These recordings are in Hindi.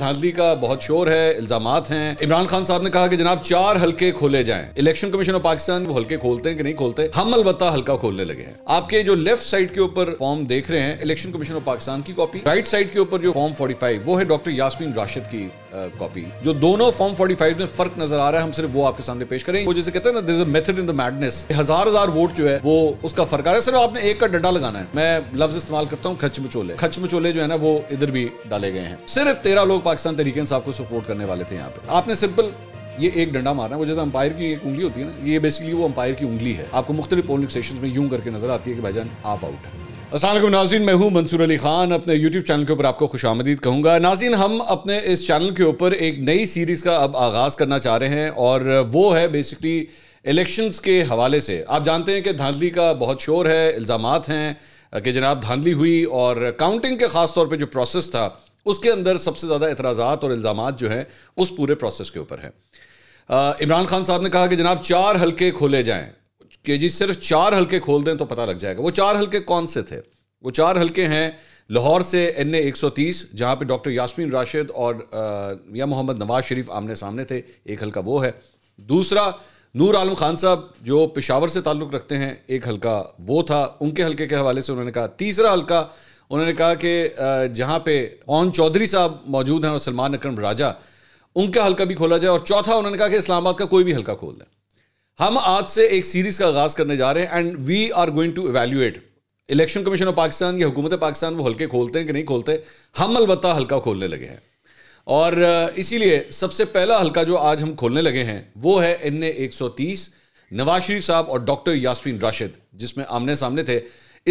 धांधली का बहुत शोर है इल्जाम हैं इमरान खान साहब ने कहा कि जनाब चार हल्के खोले जाए इलेक्शन कमीशन ऑफ पाकिस्तान वो हल्के खोलते हैं कि नहीं खोलते हम अलबत्ता हल्का खोलने लगे हैं आपके जो लेफ्ट साइड के ऊपर फॉर्म देख रहे हैं इलेक्शन कमीशन ऑफ पाकिस्तान की कॉपी राइट साइड के ऊपर जो फॉर्म फोर्टी वो है डॉक्टर यासमीन राशिद की कॉपी जो दोनों फॉर्म 45 में फर्क नजर आ रहा है हम सिर्फ वो आपके सामने पेश करेंगे वो जैसे कहते हैं ना मेथड इन द मैडनेस हजार हजार वोट जो है वो उसका फर्क आ रहा है सिर्फ आपने एक का डंडा लगाना है मैं लफ्ज इस्तेमाल करता हूँ खच मचोले खच मचोले जो है ना वो इधर भी डाले गए हैं सिर्फ तेरह लोग पाकिस्तान तरीके से को सपोर्ट करने वाले थे यहाँ पे आपने सिंपल ये एक डंडा मारना है वो जैसे अंपायर की एक उंगली होती है ना ये बेसिकली वो अंपायर की उंगली है आपको मुख्तलिफ पोलिंग स्टेशन में यूं करके नजर आती है कि भाईजान आप आउट है असल नाजीन मैं हूँ मंसूर अली खान अपने यूट्यूब चैनल के ऊपर आपको खुश आमदीद कहूँगा नाजीन हम अपने इस चैनल के ऊपर एक नई सीरीज़ का अब आगाज़ करना चाह रहे हैं और वो है बेसिकली इलेक्शंस के हवाले से आप जानते हैं कि धांधली का बहुत शोर है इल्ज़ाम हैं कि जनाब धांधली हुई और काउंटिंग के ख़ास तौर पर जो प्रोसेस था उसके अंदर सबसे ज़्यादा एतराज़ा और इल्ज़ाम जो हैं उस पूरे प्रोसेस के ऊपर हैं इमरान खान साहब ने कहा कि जनाब चार हल्के खोले जाएँ कि जी सिर्फ चार हल्के खोल दें तो पता लग जाएगा वो चार हल्के कौन से थे वो चार हल्के हैं लाहौर से एन ए एक सौ तीस जहाँ पर डॉक्टर यासमीन राशिद और मियाँ मोहम्मद नवाज शरीफ आमने सामने थे एक हल्का वो है दूसरा नूर आलम खान साहब जो पेशावर से ताल्लुक़ रखते हैं एक हल्का वो था उनके हल्के के हवाले से उन्होंने कहा तीसरा हल्का उन्होंने कहा कि जहाँ पे ओन चौधरी साहब मौजूद हैं और सलमान अक्रम राजा उनका हल्का भी खोला जाए और चौथा उन्होंने कहा कि इस्लामाबाद का कोई भी हल्का खोल दें हम आज से एक सीरीज का आगाज करने जा रहे हैं and we are going to evaluate election commission of Pakistan या हुकूमत पाकिस्तान वो हल्के खोलते हैं कि नहीं खोलते हम अलबत् हल्का खोलने लगे हैं और इसीलिए सबसे पहला हल्का जो आज हम खोलने लगे हैं वो है एन ए एक सौ तीस नवाज शरीफ साहब और डॉक्टर यासमीन राशिद जिसमें आमने सामने थे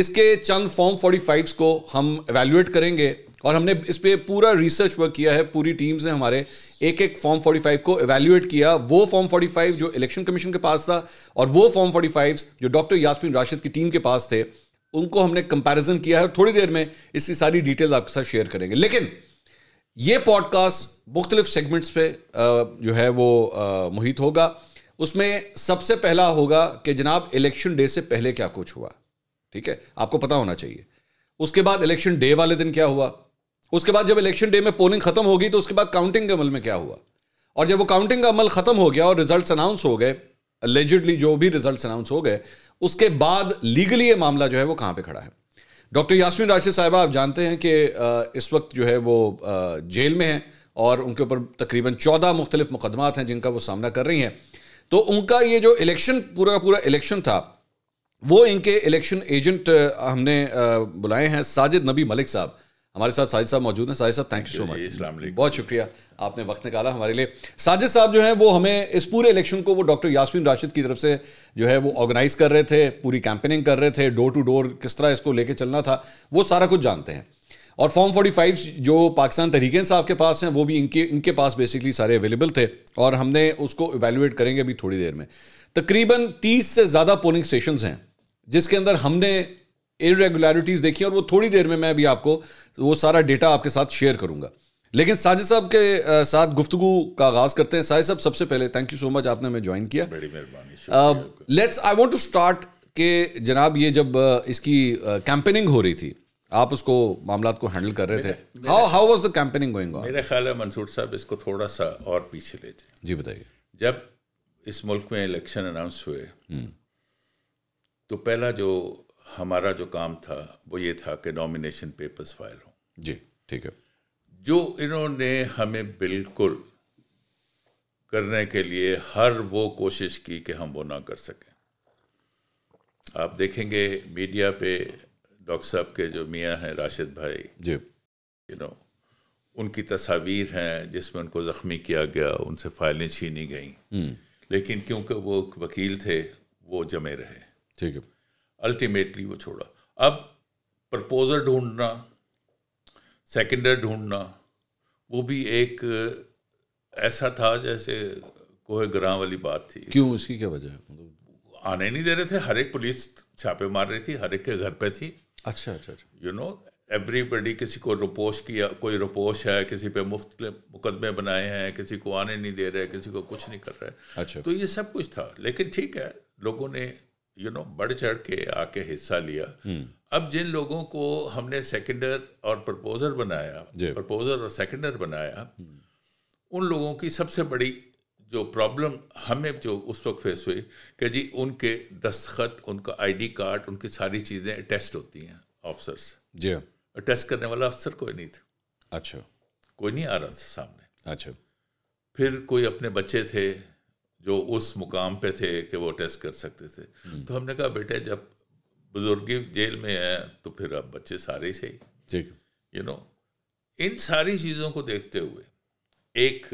इसके चंद फॉर्म फोर्टी फाइव को हम एवेल्यूएट करेंगे और हमने इस पर पूरा रिसर्च वर्क किया है पूरी टीम्स ने हमारे एक एक फॉर्म 45 को एवेल्यूएट किया वो फॉर्म 45 जो इलेक्शन कमीशन के पास था और वो फॉर्म 45 जो डॉक्टर यासमिन राशिद की टीम के पास थे उनको हमने कंपैरिजन किया है और थोड़ी देर में इसकी सारी डिटेल्स आपके साथ शेयर करेंगे लेकिन ये पॉडकास्ट मुख्तलिफ सेगमेंट्स पे जो है वो मुहित होगा उसमें सबसे पहला होगा कि जनाब इलेक्शन डे से पहले क्या कुछ हुआ ठीक है आपको पता होना चाहिए उसके बाद इलेक्शन डे वाले दिन क्या हुआ उसके बाद जब इलेक्शन डे में पोलिंग खत्म होगी तो उसके बाद काउंटिंग के अमल में क्या हुआ और जब वो काउंटिंग का अमल खत्म हो गया और रिजल्ट अनाउंस हो गए लेजिडली जो भी रिजल्ट अनाउंस हो गए उसके बाद लीगली ये मामला जो है वो कहाँ पे खड़ा है डॉक्टर यास्मीन राशिद साहिबा आप जानते हैं कि इस वक्त जो है वो जेल में हैं और उनके ऊपर तकरीबन चौदह मुख्तलिफ मुकदमात हैं जिनका वो सामना कर रही हैं तो उनका ये जो इलेक्शन पूरा का पूरा इलेक्शन था वो इनके इलेक्शन एजेंट हमने बुलाए हैं साजिद नबी मलिक साहब हमारे साथ साजिद साहब मौजूद हैं साजिद साहब थैंक यू सो मच बहुत शुक्रिया आपने वक्त निकाला हमारे लिए साजिद साहब जो हैं वो हमें इस पूरे इलेक्शन को वो डॉक्टर यासमीन राशिद की तरफ से जो है वो ऑर्गेनाइज कर रहे थे पूरी कैंपेनिंग कर रहे थे डोर टू डोर किस तरह इसको लेके चलना था वो सारा कुछ जानते हैं और फॉर्म फाइव जो पाकिस्तान तहरीक साहब के पास हैं वो भी इनके इनके पास बेसिकली सारे अवेलेबल थे और हमने उसको इवेलुएट करेंगे अभी थोड़ी देर में तकरीबन तीस से ज़्यादा पोलिंग स्टेशन हैं जिसके अंदर हमने इरेगुलरिटीज़ देखी और वो थोड़ी देर में मैं भी आपको वो सारा डेटा आपके साथ शेयर करूंगा लेकिन साजिद साहब के साथ गुफ्तु का आगाज करते हैं साजिद साहब सबसे पहले थैंक यू सो मच आपने हमें ज्वाइन किया let's I want to start के जनाब ये जब इसकी कैंपेनिंग हो रही थी आप उसको मामला को हैंडल कर रहे थे how how was the campaigning going on मेरा ख्याल है मंसूर साहब इसको थोड़ा सा और पीछे ले जाए जी बताइए जब इस मुल्क में इलेक्शन अनाउंस हुए हम्म। तो पहला जो हमारा जो काम था वो ये था कि नॉमिनेशन पेपर्स फाइल हों जी ठीक है जो इन्होंने हमें बिल्कुल करने के लिए हर वो कोशिश की कि हम वो ना कर सकें आप देखेंगे मीडिया पे डॉक्टर साहब के जो मियाँ हैं राशिद भाई जी यू नो उनकी तस्वीर हैं जिसमें उनको ज़ख्मी किया गया उनसे फाइलें छीनी गई हम्म। लेकिन क्योंकि वो वकील थे वो जमे रहे ठीक है अल्टीमेटली वो छोड़ा अब प्रपोजर ढूंढना सेकेंडर ढूंढना वो भी एक ऐसा था जैसे कोहे ग्रां वाली बात थी क्यों उसकी क्या वजह मतलब आने नहीं दे रहे थे हर एक पुलिस छापे मार रही थी हर एक के घर पे थी अच्छा अच्छा यू नो एवरीबडी किसी को रोपोश किया कोई रोपोश है किसी पे मुफ्त मुकदमे बनाए हैं किसी को आने नहीं दे रहे किसी को कुछ नहीं कर रहे अच्छा तो ये सब कुछ था लेकिन ठीक है लोगों ने यू नो बढ़ चढ़ के आके हिस्सा लिया हम्म। अब जिन लोगों को हमने सेकेंडर और प्रपोजर बनाया प्रपोजर और सेकेंडर बनाया हम्म। उन लोगों की सबसे बड़ी जो प्रॉब्लम हमें जो उस वक्त फेस हुई कि जी उनके दस्तखत उनका आईडी कार्ड उनकी सारी चीज़ें अटेस्ट होती हैं ऑफिसर्स जी अटेस्ट करने वाला अफसर कोई नहीं था अच्छा कोई नहीं आ रहा था सामने अच्छा फिर कोई अपने बच्चे थे जो उस मुकाम पे थे कि वो टेस्ट कर सकते थे हम्म। तो हमने कहा बेटे जब बुजुर्ग जेल में है तो फिर अब बच्चे सारे ही ठीक यू नो इन सारी चीज़ों को देखते हुए एक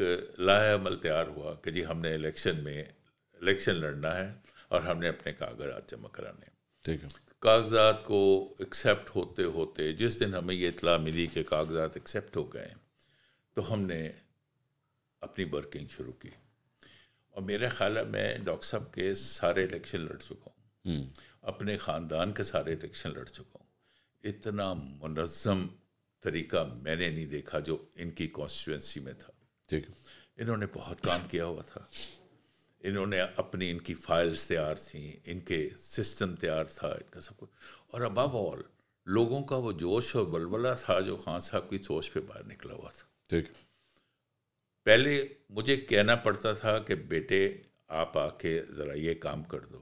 लाहेमल तैयार हुआ कि जी हमने इलेक्शन में इलेक्शन लड़ना है और हमने अपने कागजात जमा कराने ठीक है कागजात को एक्सेप्ट होते होते जिस दिन हमें ये इतला मिली कि कागजात एक्सेप्ट हो गए तो हमने अपनी वर्किंग शुरू की और मेरे ख्याल है मैं डॉक्टर साहब के सारे इलेक्शन लड़ चुका हूँ हम्म। अपने ख़ानदान के सारे इलेक्शन लड़ चुका हूँ इतना मनज़म तरीका मैंने नहीं देखा जो इनकी कॉन्स्टिट्यूंसी में था ठीक इन्होंने बहुत काम किया हुआ था इन्होंने अपनी इनकी फाइल्स तैयार थी इनके सिस्टम तैयार था इनका सब कुछ और अब ऑल लोगों का वो जोश और बलबला था जो खान साहब की सोच पे बाहर निकला हुआ था ठीक है पहले मुझे कहना पड़ता था कि बेटे आप आके ज़रा ये काम कर दो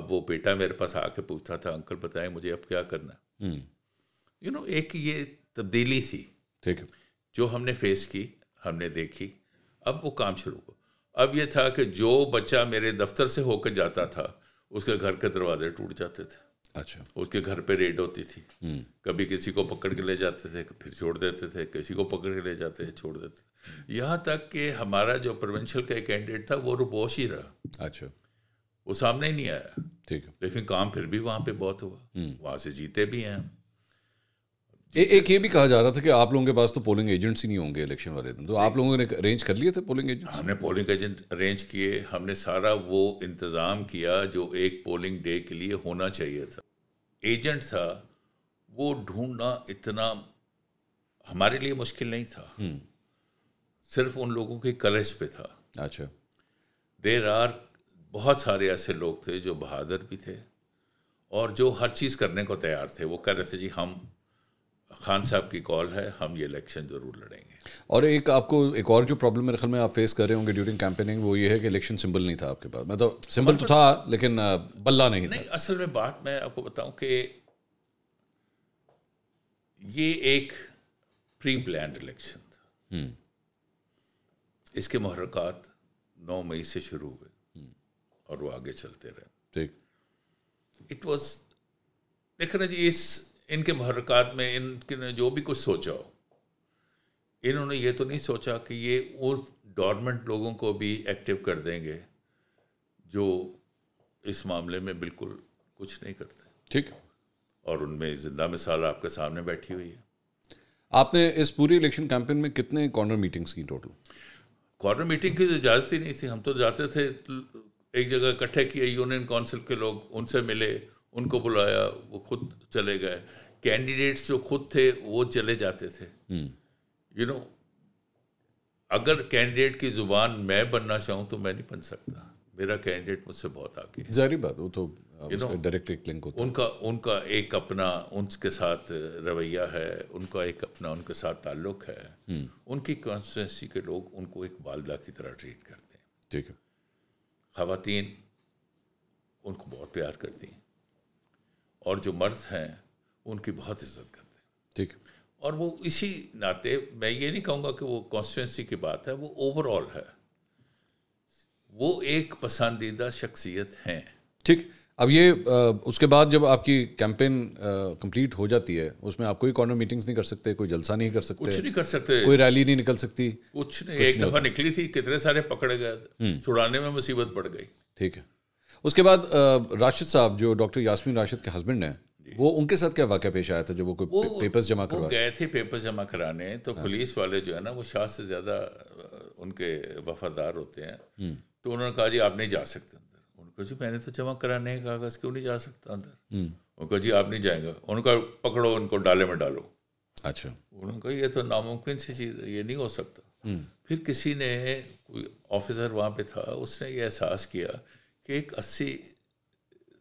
अब वो बेटा मेरे पास आके पूछता था अंकल बताएं मुझे अब क्या करना you hmm. Know you know, एक ये तब्दीली थी ठीक है जो हमने फेस की हमने देखी अब वो काम शुरू हो अब ये था कि जो बच्चा मेरे दफ्तर से होकर जाता था उसके घर के दरवाजे टूट जाते थे अच्छा उसके घर पे रेड होती थी हम्म। कभी किसी को पकड़ के ले जाते थे फिर छोड़ देते थे किसी को पकड़ के ले जाते थे छोड़ देते थे यहाँ तक कि हमारा जो प्रोविंशियल का एक कैंडिडेट था वो रुबोश ही रहा अच्छा वो सामने ही नहीं आया ठीक है लेकिन काम फिर भी वहाँ पे बहुत हुआ हम्म। वहाँ से जीते भी हैं ए, एक ये भी कहा जा रहा था कि आप लोगों के पास तो पोलिंग एजेंट्स ही नहीं होंगे इलेक्शन वाले दिन तो आप लोगों ने अरेंज कर लिए थे पोलिंग एजेंट हमने पोलिंग एजेंट अरेंज किए हमने सारा वो इंतज़ाम किया जो एक पोलिंग डे के लिए होना चाहिए था एजेंट था वो ढूंढना इतना हमारे लिए मुश्किल नहीं था हम्म। सिर्फ उन लोगों के कलेज पे था अच्छा देर आर बहुत सारे ऐसे लोग थे जो बहादुर भी थे और जो हर चीज़ करने को तैयार थे वो कह रहे थे जी हम खान साहब की कॉल है हम ये इलेक्शन ज़रूर लड़ेंगे और एक आपको एक और जो प्रॉब्लम मेरे ख्याल में आप फेस कर रहे होंगे ड्यूरिंग कैंपेनिंग वो ये है कि इलेक्शन सिंबल नहीं था आपके पास तो तो मतलब तो सिंबल तो था लेकिन बल्ला नहीं, नहीं था असल में बात मैं आपको बताऊं कि ये एक प्री प्लान इलेक्शन था हम्म। इसके महरक़ात नौ मई से शुरू हुए हम्म। और वो आगे चलते रहे ठीक इट वॉज देख रहे जी इस इनके महरक़ात में इनके जो भी कुछ सोचा हो इन्होंने ये तो नहीं सोचा कि ये उस डॉर्मेंट लोगों को भी एक्टिव कर देंगे जो इस मामले में बिल्कुल कुछ नहीं करते ठीक और उनमें ज़िंदा मिसाल आपके सामने बैठी हुई है आपने इस पूरी इलेक्शन कैंपेन में कितने कॉर्नर मीटिंग्स की टोटल कॉर्नर मीटिंग की तो इजाज़त ही नहीं थी हम तो जाते थे एक जगह इकट्ठे किए यूनियन काउंसिल के लोग उनसे मिले उनको बुलाया वो खुद चले गए कैंडिडेट्स जो खुद थे वो चले जाते थे you hmm. Know you know, अगर कैंडिडेट की जुबान मैं बनना चाहूँ तो मैं नहीं बन सकता मेरा कैंडिडेट मुझसे बहुत आगे जारी बात वो तो यू नो डायरेक्ट लिंक होता उनका उनका एक अपना उनके साथ रवैया है उनका एक अपना उनके साथ ताल्लुक है हम्म। उनकी कॉन्स्टिटेंसी के लोग उनको एक वालदा की तरह ट्रीट करते हैं ठीक है खातन उनको बहुत प्यार करती हैं और जो मर्द हैं उनकी बहुत इज्जत करते हैं ठीक और वो इसी नाते मैं ये नहीं कहूँगा कि वो कॉन्स्टिट्यूंसी की बात है वो ओवरऑल है वो एक पसंदीदा शख्सियत हैं ठीक अब ये आ, उसके बाद जब आपकी कैंपेन कंप्लीट हो जाती है उसमें आप कोई कॉर्नर मीटिंग्स नहीं कर सकते कोई जलसा नहीं कर सकते कुछ नहीं कर सकते कोई रैली नहीं निकल सकती कुछ नहीं कुछ एक दफ़ा निकली थी कितने सारे पकड़े गए हम्म। छुड़ाने में मुसीबत पड़ गई ठीक है उसके बाद राशिद साहब जो डॉक्टर यासमीन राशिद के हस्बैंड हैं वो उनके साथ क्या वाक्य पेश आया था जब वो कोई पेपर्स जमा करवा गए थे पेपर्स जमा कराने तो हाँ। पुलिस वाले जो है ना वो शाह से ज़्यादा उनके वफादार होते हैं हम्म। तो उन्होंने कहा जी आप नहीं जा सकते अंदर उनको जी मैंने तो जमा कराने का कागज़ क्यों नहीं जा सकता अंदर हम्म। उनको जी आप नहीं जाएंगे उनका पकड़ो उनको डाले में डालो अच्छा उन्होंने कहा ये तो नामुमकिन सी चीज़ ये नहीं हो सकता हम्म। फिर किसी ने कोई ऑफिसर वहां पे था उसने ये एहसास किया कि एक अस्सी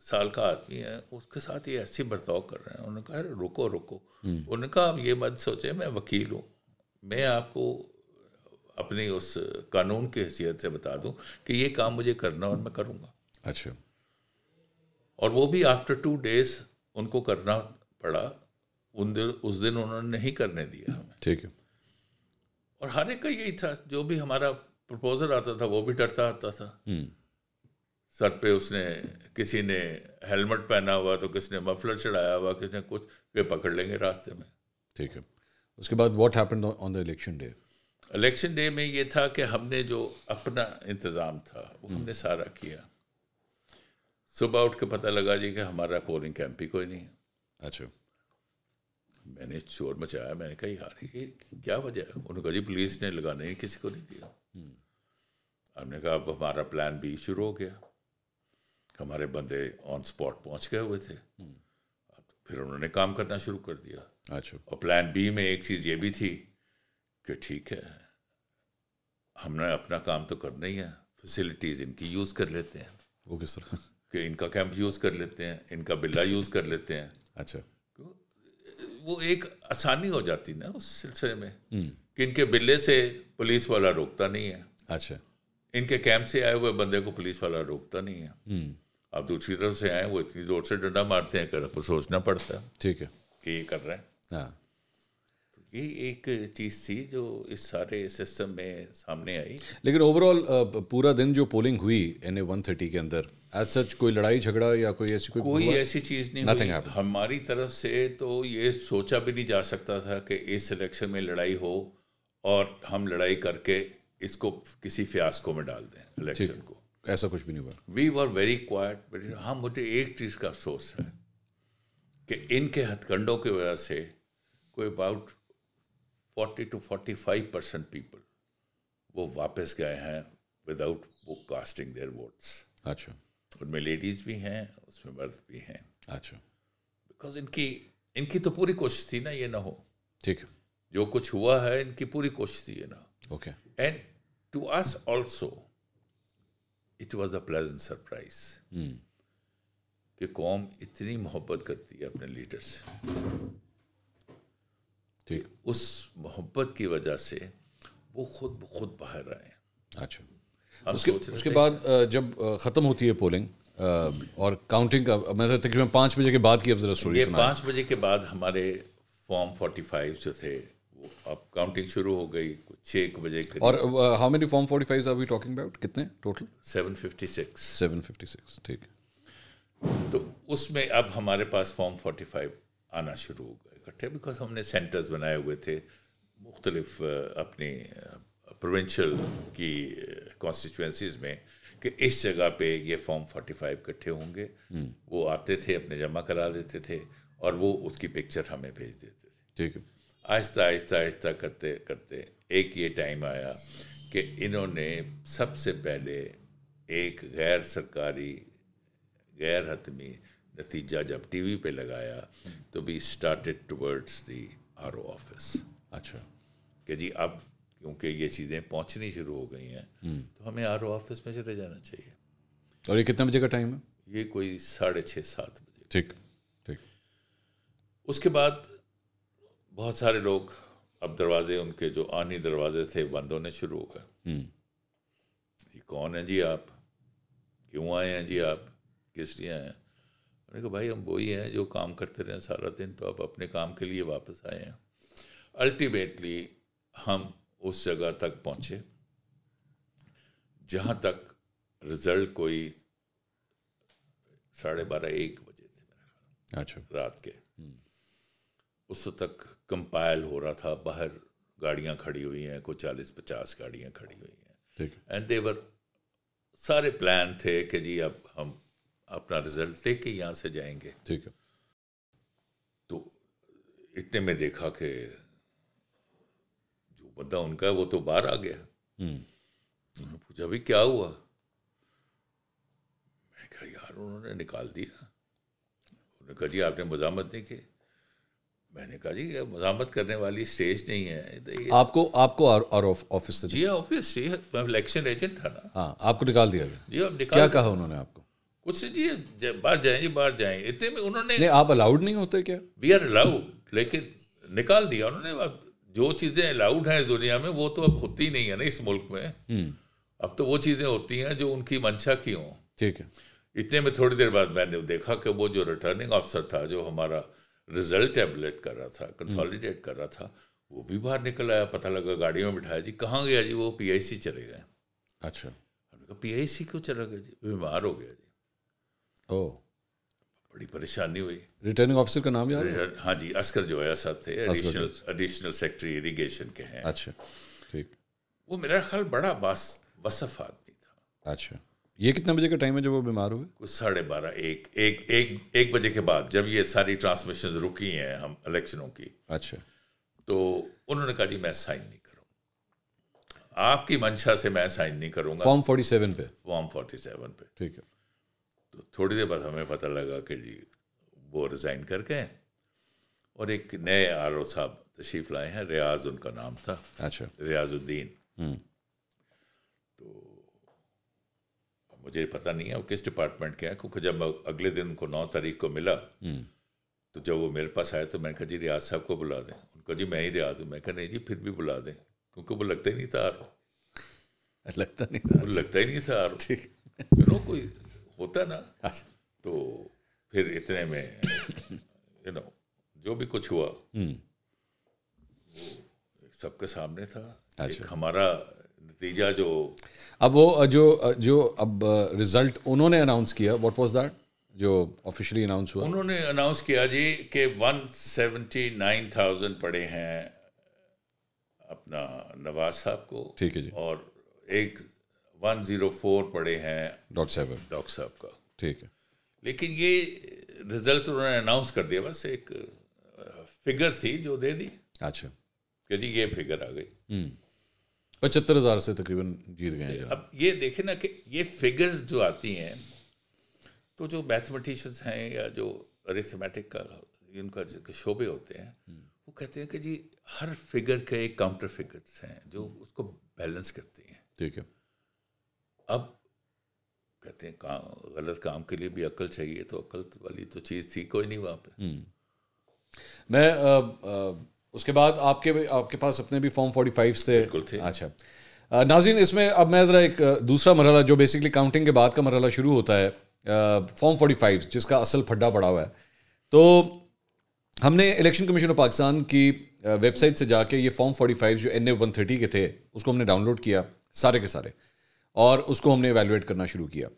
साल का आदमी है उसके साथ ये ऐसे बर्ताव कर रहे हैं उन्होंने कहा रुको रुको हम्म। उन्होंने कहा आप ये मत सोचे मैं वकील हूँ मैं आपको अपनी उस कानून की हैसियत से बता दूं कि ये काम मुझे करना और मैं करूँगा अच्छा और वो भी आफ्टर टू डेज उनको करना पड़ा उन दिन उस दिन उन्होंने नहीं करने दिया हमें ठीक है और हर एक का यही था जो भी हमारा प्रपोजल आता था वो भी डरता आता था हम्म। सर पे उसने किसी ने हेलमेट पहना हुआ तो किसी ने मफलर चढ़ाया हुआ किसी ने कुछ वे पकड़ लेंगे रास्ते में ठीक है उसके बाद what happened on the election day election day में ये था कि हमने जो अपना इंतज़ाम था वो हम्म। हमने सारा किया सुबह उठ के पता लगा जी कि हमारा पोलिंग कैंप ही कोई नहीं है अच्छा मैंने शोर मचाया मैंने कहा यार ये क्या वजह है उन्होंने कहा जी पुलिस ने लगाने किसी को नहीं दिया हम्म। हमने कहा अब हमारा प्लान भी शुरू हो गया हमारे बंदे ऑन स्पॉट पहुंच गए हुए थे हम्म। फिर उन्होंने काम करना शुरू कर दिया अच्छा और प्लान बी में एक चीज़ ये भी थी कि ठीक है हमने अपना काम तो करना ही है फैसिलिटीज़ इनकी यूज़ कर लेते हैं ओके सर कि इनका कैंप यूज़ कर लेते हैं इनका बिल्ला यूज़ कर लेते हैं अच्छा तो, वो एक आसानी हो जाती ना उस सिलसिले में हम्म। कि इनके बिल्ले से पुलिस वाला रोकता नहीं है अच्छा इनके कैंप से आए हुए बंदे को पुलिस वाला रोकता नहीं है हम्म। अब दूसरी तरफ से आए वो इतनी जोर से डंडा मारते हैं कर आपको सोचना पड़ता है ठीक है कि ये कर रहे हैं हाँ तो ये एक चीज़ थी जो इस सारे सिस्टम में सामने आई लेकिन ओवरऑल पूरा दिन जो पोलिंग हुई एन ए वन थर्टी के अंदर एज सच कोई लड़ाई झगड़ा या कोई ऐसी कोई कोई ऐसी चीज़ नहीं Nothing हुई happened. हमारी तरफ से तो ये सोचा भी नहीं जा सकता था कि इस इलेक्शन में लड़ाई हो और हम लड़ाई करके इसको किसी फ्यास्को में डाल दें इलेक्शन को ऐसा कुछ भी नहीं हुआ वी वर वेरी क्वाइट हाँ मुझे एक चीज़ का अफसोस है कि इनके हथकंडों की वजह से कोई about forty to forty five percent people वो वापस गए हैं विदाउट वो कास्टिंग देयर वोट्स अच्छा उनमें लेडीज भी हैं उसमें मर्द भी हैं अच्छा बिकॉज इनकी इनकी तो पूरी कोशिश थी ना ये ना हो ठीक है जो कुछ हुआ है इनकी पूरी कोशिश थी ये ना okay and to us also it was a pleasant surprise कि कौम इतनी मोहब्बत करती है अपने लीडर से ठीक उस मोहब्बत की वजह से वो खुद ब खुद बाहर आए अच्छा उसके उसके बाद जब ख़त्म होती है पोलिंग और काउंटिंग का मैं तो तकरीबन पाँच बजे के बाद की अब जरा स्टोरी पाँच बजे के बाद हमारे फॉर्म फोर्टी फाइव जो थे अब काउंटिंग शुरू हो गई छः एक बजे और how many form forty five are we talking about कितने total seven fifty six seven fifty six ठीक तो उसमें अब हमारे पास फॉर्म फोर्टी फाइव आना शुरू हो गए इकट्ठे बिकॉज हमने सेंटर्स बनाए हुए थे मुख्तलिफ uh, अपनी प्रोविंशल uh, की कॉन्स्टिट्यूंसीज uh, में कि इस जगह पे ये फॉर्म फोर्टी फाइव इकट्ठे होंगे हम्म। वो आते थे अपने जमा करा देते थे और वो उसकी पिक्चर हमें भेज देते थे ठीक है आहिस्ता आहिस्ता आहिस्ता करते करते एक ये टाइम आया कि इन्होंने सबसे पहले एक गैर सरकारी गैर हतमी नतीजा जब टीवी पे लगाया तो भी started towards the R O office अच्छा कि जी अब क्योंकि ये चीज़ें पहुंचनी शुरू हो गई हैं हम्म। तो हमें आर ओ ऑफिस में चले जाना चाहिए और ये कितने बजे का टाइम है ये कोई साढ़े छः सात बजे ठीक ठीक उसके बाद बहुत सारे लोग अब दरवाजे उनके जो आनी दरवाजे थे बंद होने शुरू हो गए हम्म। कौन है जी आप क्यों आए हैं जी आप किस लिए आए हैं मैंने कहा भाई हम वही हैं जो काम करते रहे सारा दिन तो आप अपने काम के लिए वापस आए हैं अल्टीमेटली हम उस जगह तक पहुँचे जहाँ तक रिजल्ट कोई साढ़े बारह एक बजे थे अच्छा रात के हम्म। उस तक कंपाइल हो रहा था बाहर गाड़ियाँ खड़ी हुई हैं कोई चालीस पचास गाड़ियाँ खड़ी हुई हैं एंड देवर सारे प्लान थे कि जी अब हम अपना रिजल्ट लेके यहाँ से जाएंगे ठीक है तो इतने में देखा कि जो बंदा उनका है वो तो बाहर आ गया हम्म। पूछा भी क्या हुआ मैं कहा यार उन्होंने निकाल दिया उन्होंने कहा जी आपने मजामत नहीं की मैंने कहा जी मजामत करने वाली स्टेज नहीं है तो आपको आपको और, और ऑफिस से जी ऑफिस से इलेक्शन एजेंट था ना हाँ आपको निकाल दिया गया जी अब निकाल क्या कहा उन्होंने आपको कुछ नहीं जी बाहर जाए जी बाहर जाए इतने में उन्होंने नहीं आप अलाउड नहीं होते क्या वी आर अलाउड लेकिन निकाल दिया उन्होंने जो चीज़ें अलाउड हैं इस दुनिया में वो तो अब होती नहीं है ना इस मुल्क में हम्म। अब तो वो चीज़ें होती हैं जो उनकी मंशा की हों ठीक है इतने में थोड़ी देर बाद मैंने देखा कि वो जो रिटर्निंग ऑफिसर था जो हमारा रिजल्ट टेबलेट कर रहा था कंसोलिडेट हम्म। कर रहा था वो भी बाहर निकल आया पता लगा गाड़ी में बिठाया जी कहाँ गया जी वो पीआईसी चले गए अच्छा हमने कहा पीआईसी क्यों चला गया जी बीमार हो गया जी ओ बड़ी परेशानी हुई रिटर्निंग ऑफिसर का नाम याद है हाँ जी अस्कर जो है साहब थे एडिशनल एडिशनल सेक्रेटरी इरिगेशन के हैं अच्छा ठीक वो मेरा ख्याल बड़ा बस बसफ आदमी था अच्छा ये कितने बजे का टाइम है जब वो बीमार हुए कुछ साढ़े बारह एक एक एक एक बजे के बाद जब ये सारी ट्रांसमिशन रुकी हैं हम इलेक्शनों की अच्छा तो उन्होंने कहा जी मैं साइन नहीं करूँगा आपकी मंशा से मैं साइन नहीं करूँगा फॉर्म फोर्टी सेवन पे फॉर्म फोर्टी सेवन पे ठीक है तो थोड़ी देर बाद हमें पता लगा कि जी वो रिज़ाइन कर गए और एक नए आर साहब तशरीफ लाए हैं रियाज उनका नाम था अच्छा रियाजुद्दीन हम्म। मुझे पता नहीं है वो किस डिपार्टमेंट के हैं क्योंकि जब मैं अगले दिन उनको नौ तारीख को मिला हम्म। तो जब वो मेरे पास आया तो मैंने कहा जी रियाज साहब को बुला दें उनको जी मैं ही रियाज हूँ मैं कहा नहीं जी फिर भी बुला दें क्योंकि वो लगता ही नहीं था आर लगता नहीं था लगता ही नहीं था आर यू नो कोई होता ना अच्छा। तो फिर इतने में यू नो जो भी कुछ हुआ हम्म। सबके सामने था एक अच्छा। हमारा नतीजा जो अब वो जो जो अब रिजल्ट उन्होंने अनाउंस किया व्हाट वाज दैट जो ऑफिशियली अनाउंस हुआ उन्होंने अनाउंस किया जी कि 179,000 पड़े हैं अपना नवाज साहब को ठीक है जी और एक 104 पड़े हैं डॉक्टर साहब डॉक्टर साहब का ठीक है लेकिन ये रिजल्ट उन्होंने अनाउंस कर दिया बस एक फिगर थी जो दे दी अच्छा कि जी ये फिगर आ गई हम्म। पचहत्तर हज़ार से तकरीबन जीत गए अब ये देखे ना कि ये फिगर्स जो आती हैं तो जो मैथमेटिशियंस हैं या जो अरिथमेटिक का इनका शोबे होते हैं हम्म। वो कहते हैं कि जी हर फिगर के एक काउंटर फिगर्स हैं जो हम्म। उसको बैलेंस करती हैं ठीक है अब कहते हैं काम गलत काम के लिए भी अकल चाहिए तो अकल वाली तो चीज़ थी कोई नहीं वहाँ पे हम्म। मैं आ, आ, उसके बाद आपके आपके पास अपने भी फॉर्म फोर्टी फाइव थे अच्छा नाजिन इसमें अब मैं ज़रा एक दूसरा मरला जो बेसिकली काउंटिंग के बाद का मरला शुरू होता है फॉर्म फोर्टी फाइव जिसका असल फड्डा पड़ा हुआ है तो हमने इलेक्शन कमीशन ऑफ पाकिस्तान की वेबसाइट से जाके ये फॉर्म फोर्टी फाइव जो एन ए वन थर्टी के थे उसको हमने डाउनलोड किया सारे के सारे और उसको हमने एवेलुएट करना शुरू किया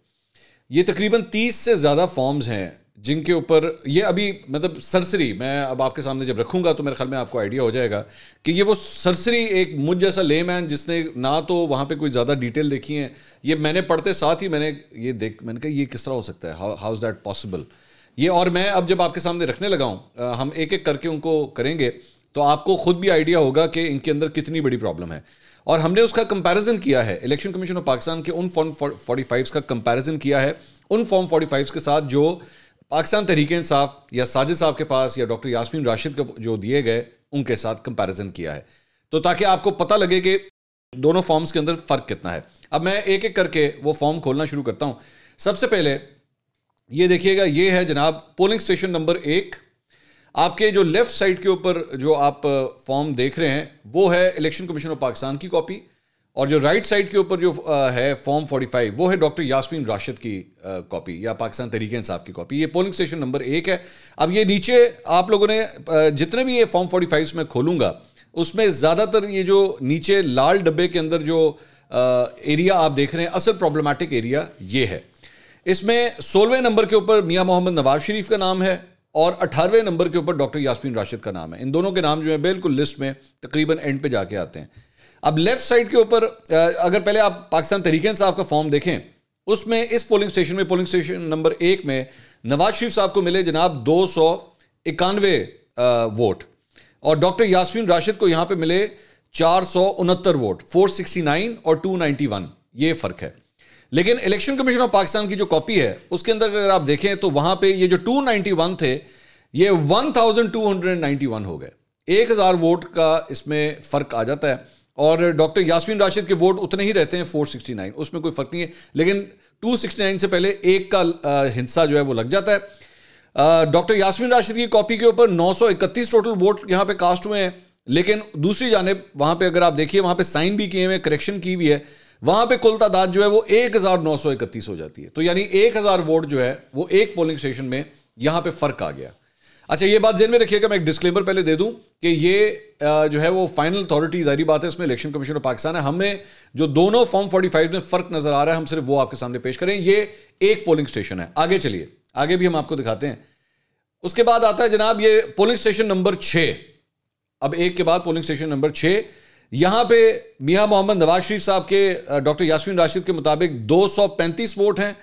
ये तकरीबन तीस से ज़्यादा फॉर्म्स हैं जिनके ऊपर ये अभी मतलब सरसरी मैं अब आपके सामने जब रखूँगा तो मेरे ख्याल में आपको आइडिया हो जाएगा कि ये वो सरसरी एक मुझ जैसा लेमैन जिसने ना तो वहाँ पे कोई ज़्यादा डिटेल देखी है ये मैंने पढ़ते साथ ही मैंने ये देख मैंने कहा ये किस तरह हो सकता है हाउ इज़ दैट पॉसिबल ये और मैं अब जब आपके सामने रखने लगा हूँ हम एक एक करके उनको करेंगे तो आपको खुद भी आइडिया होगा कि इनके अंदर कितनी बड़ी प्रॉब्लम है और हमने उसका कंपैरिजन किया है इलेक्शन कमीशन ऑफ पाकिस्तान के उन फॉर्म फोर्टी फाइव का कंपैरिजन किया है उन फॉर्म फोर्टी फाइव के साथ जो पाकिस्तान तहरीक इंसाफ या साजिद साहब के पास या डॉक्टर यासमीन राशिद को जो दिए गए उनके साथ कंपैरिजन किया है तो ताकि आपको पता लगे कि दोनों फॉर्म्स के अंदर फ़र्क कितना है अब मैं एक एक करके वो फॉर्म खोलना शुरू करता हूँ सबसे पहले ये देखिएगा ये है जनाब पोलिंग स्टेशन नंबर एक आपके जो लेफ्ट साइड के ऊपर जो आप फॉर्म देख रहे हैं वो है इलेक्शन कमीशन ऑफ पाकिस्तान की कॉपी और जो राइट साइड के ऊपर जो है फॉर्म 45 वो है डॉक्टर यास्मीन राशिद की कॉपी या पाकिस्तान तरीके इंसाफ की कॉपी ये पोलिंग स्टेशन नंबर एक है अब ये नीचे आप लोगों ने जितने भी ये फॉर्म फोर्टी फाइव में खोलूंगा उसमें ज़्यादातर ये जो नीचे लाल डब्बे के अंदर जो एरिया आप देख रहे हैं असल प्रॉब्लमेटिक एरिया ये है इसमें सोलहवें नंबर के ऊपर मियाँ मोहम्मद नवाज शरीफ का नाम है और अठारहवें नंबर के ऊपर डॉक्टर यास्मीन राशिद का नाम है इन दोनों के नाम जो है बिल्कुल लिस्ट में तकरीबन एंड पे जाके आते हैं अब लेफ्ट साइड के ऊपर अगर पहले आप पाकिस्तान तरीक़े साहब का फॉर्म देखें उसमें इस पोलिंग स्टेशन में पोलिंग स्टेशन नंबर एक में नवाज शरीफ साहब को मिले जनाब दो सौ इक्यानवे वोट और डॉक्टर यास्मीन राशिद को यहाँ पे मिले चार सौ उनहत्तर वोट फोर सिक्सटी नाइन और टू वन ये फ़र्क है लेकिन इलेक्शन कमीशन ऑफ पाकिस्तान की जो कॉपी है उसके अंदर अगर आप देखें तो वहां पे ये जो 291 थे ये 1291 हो गए 1000 वोट का इसमें फ़र्क आ जाता है और डॉक्टर यासमीन राशिद के वोट उतने ही रहते हैं 469 उसमें कोई फ़र्क नहीं है लेकिन 269 से पहले एक का हिंसा जो है वो लग जाता है डॉक्टर यासमीन राशिद की कॉपी के ऊपर नौ टोटल वोट यहाँ पे कास्ट हुए हैं लेकिन दूसरी जानब वहां पे अगर आप देखिए वहां पे साइन भी किए हुए करेक्शन की भी है वहां पे कुल तादाद जो है वो एक हजार नौ सौ इकतीस हो जाती है तो यानी एक हजार वोट जो है वो एक पोलिंग स्टेशन में यहां पे फर्क आ गया अच्छा ये बात जेन में रखिएगा मैं एक डिस्क्लेमर पहले दे दूं कि ये जो है वो फाइनल अथॉरिटी जारी बात है इसमें इलेक्शन कमीशन ऑफ पाकिस्तान है हमें जो दोनों फॉर्म 45 में फर्क नजर आ रहा है हम सिर्फ वो आपके सामने पेश करें ये एक पोलिंग स्टेशन है आगे चलिए आगे भी हम आपको दिखाते हैं उसके बाद आता है जनाब ये पोलिंग स्टेशन नंबर छः अब एक के बाद पोलिंग स्टेशन नंबर छह यहाँ पे मियाँ मोहम्मद नवाज शरीफ साहब के डॉक्टर यासमीन राशिद के मुताबिक 235 वोट हैं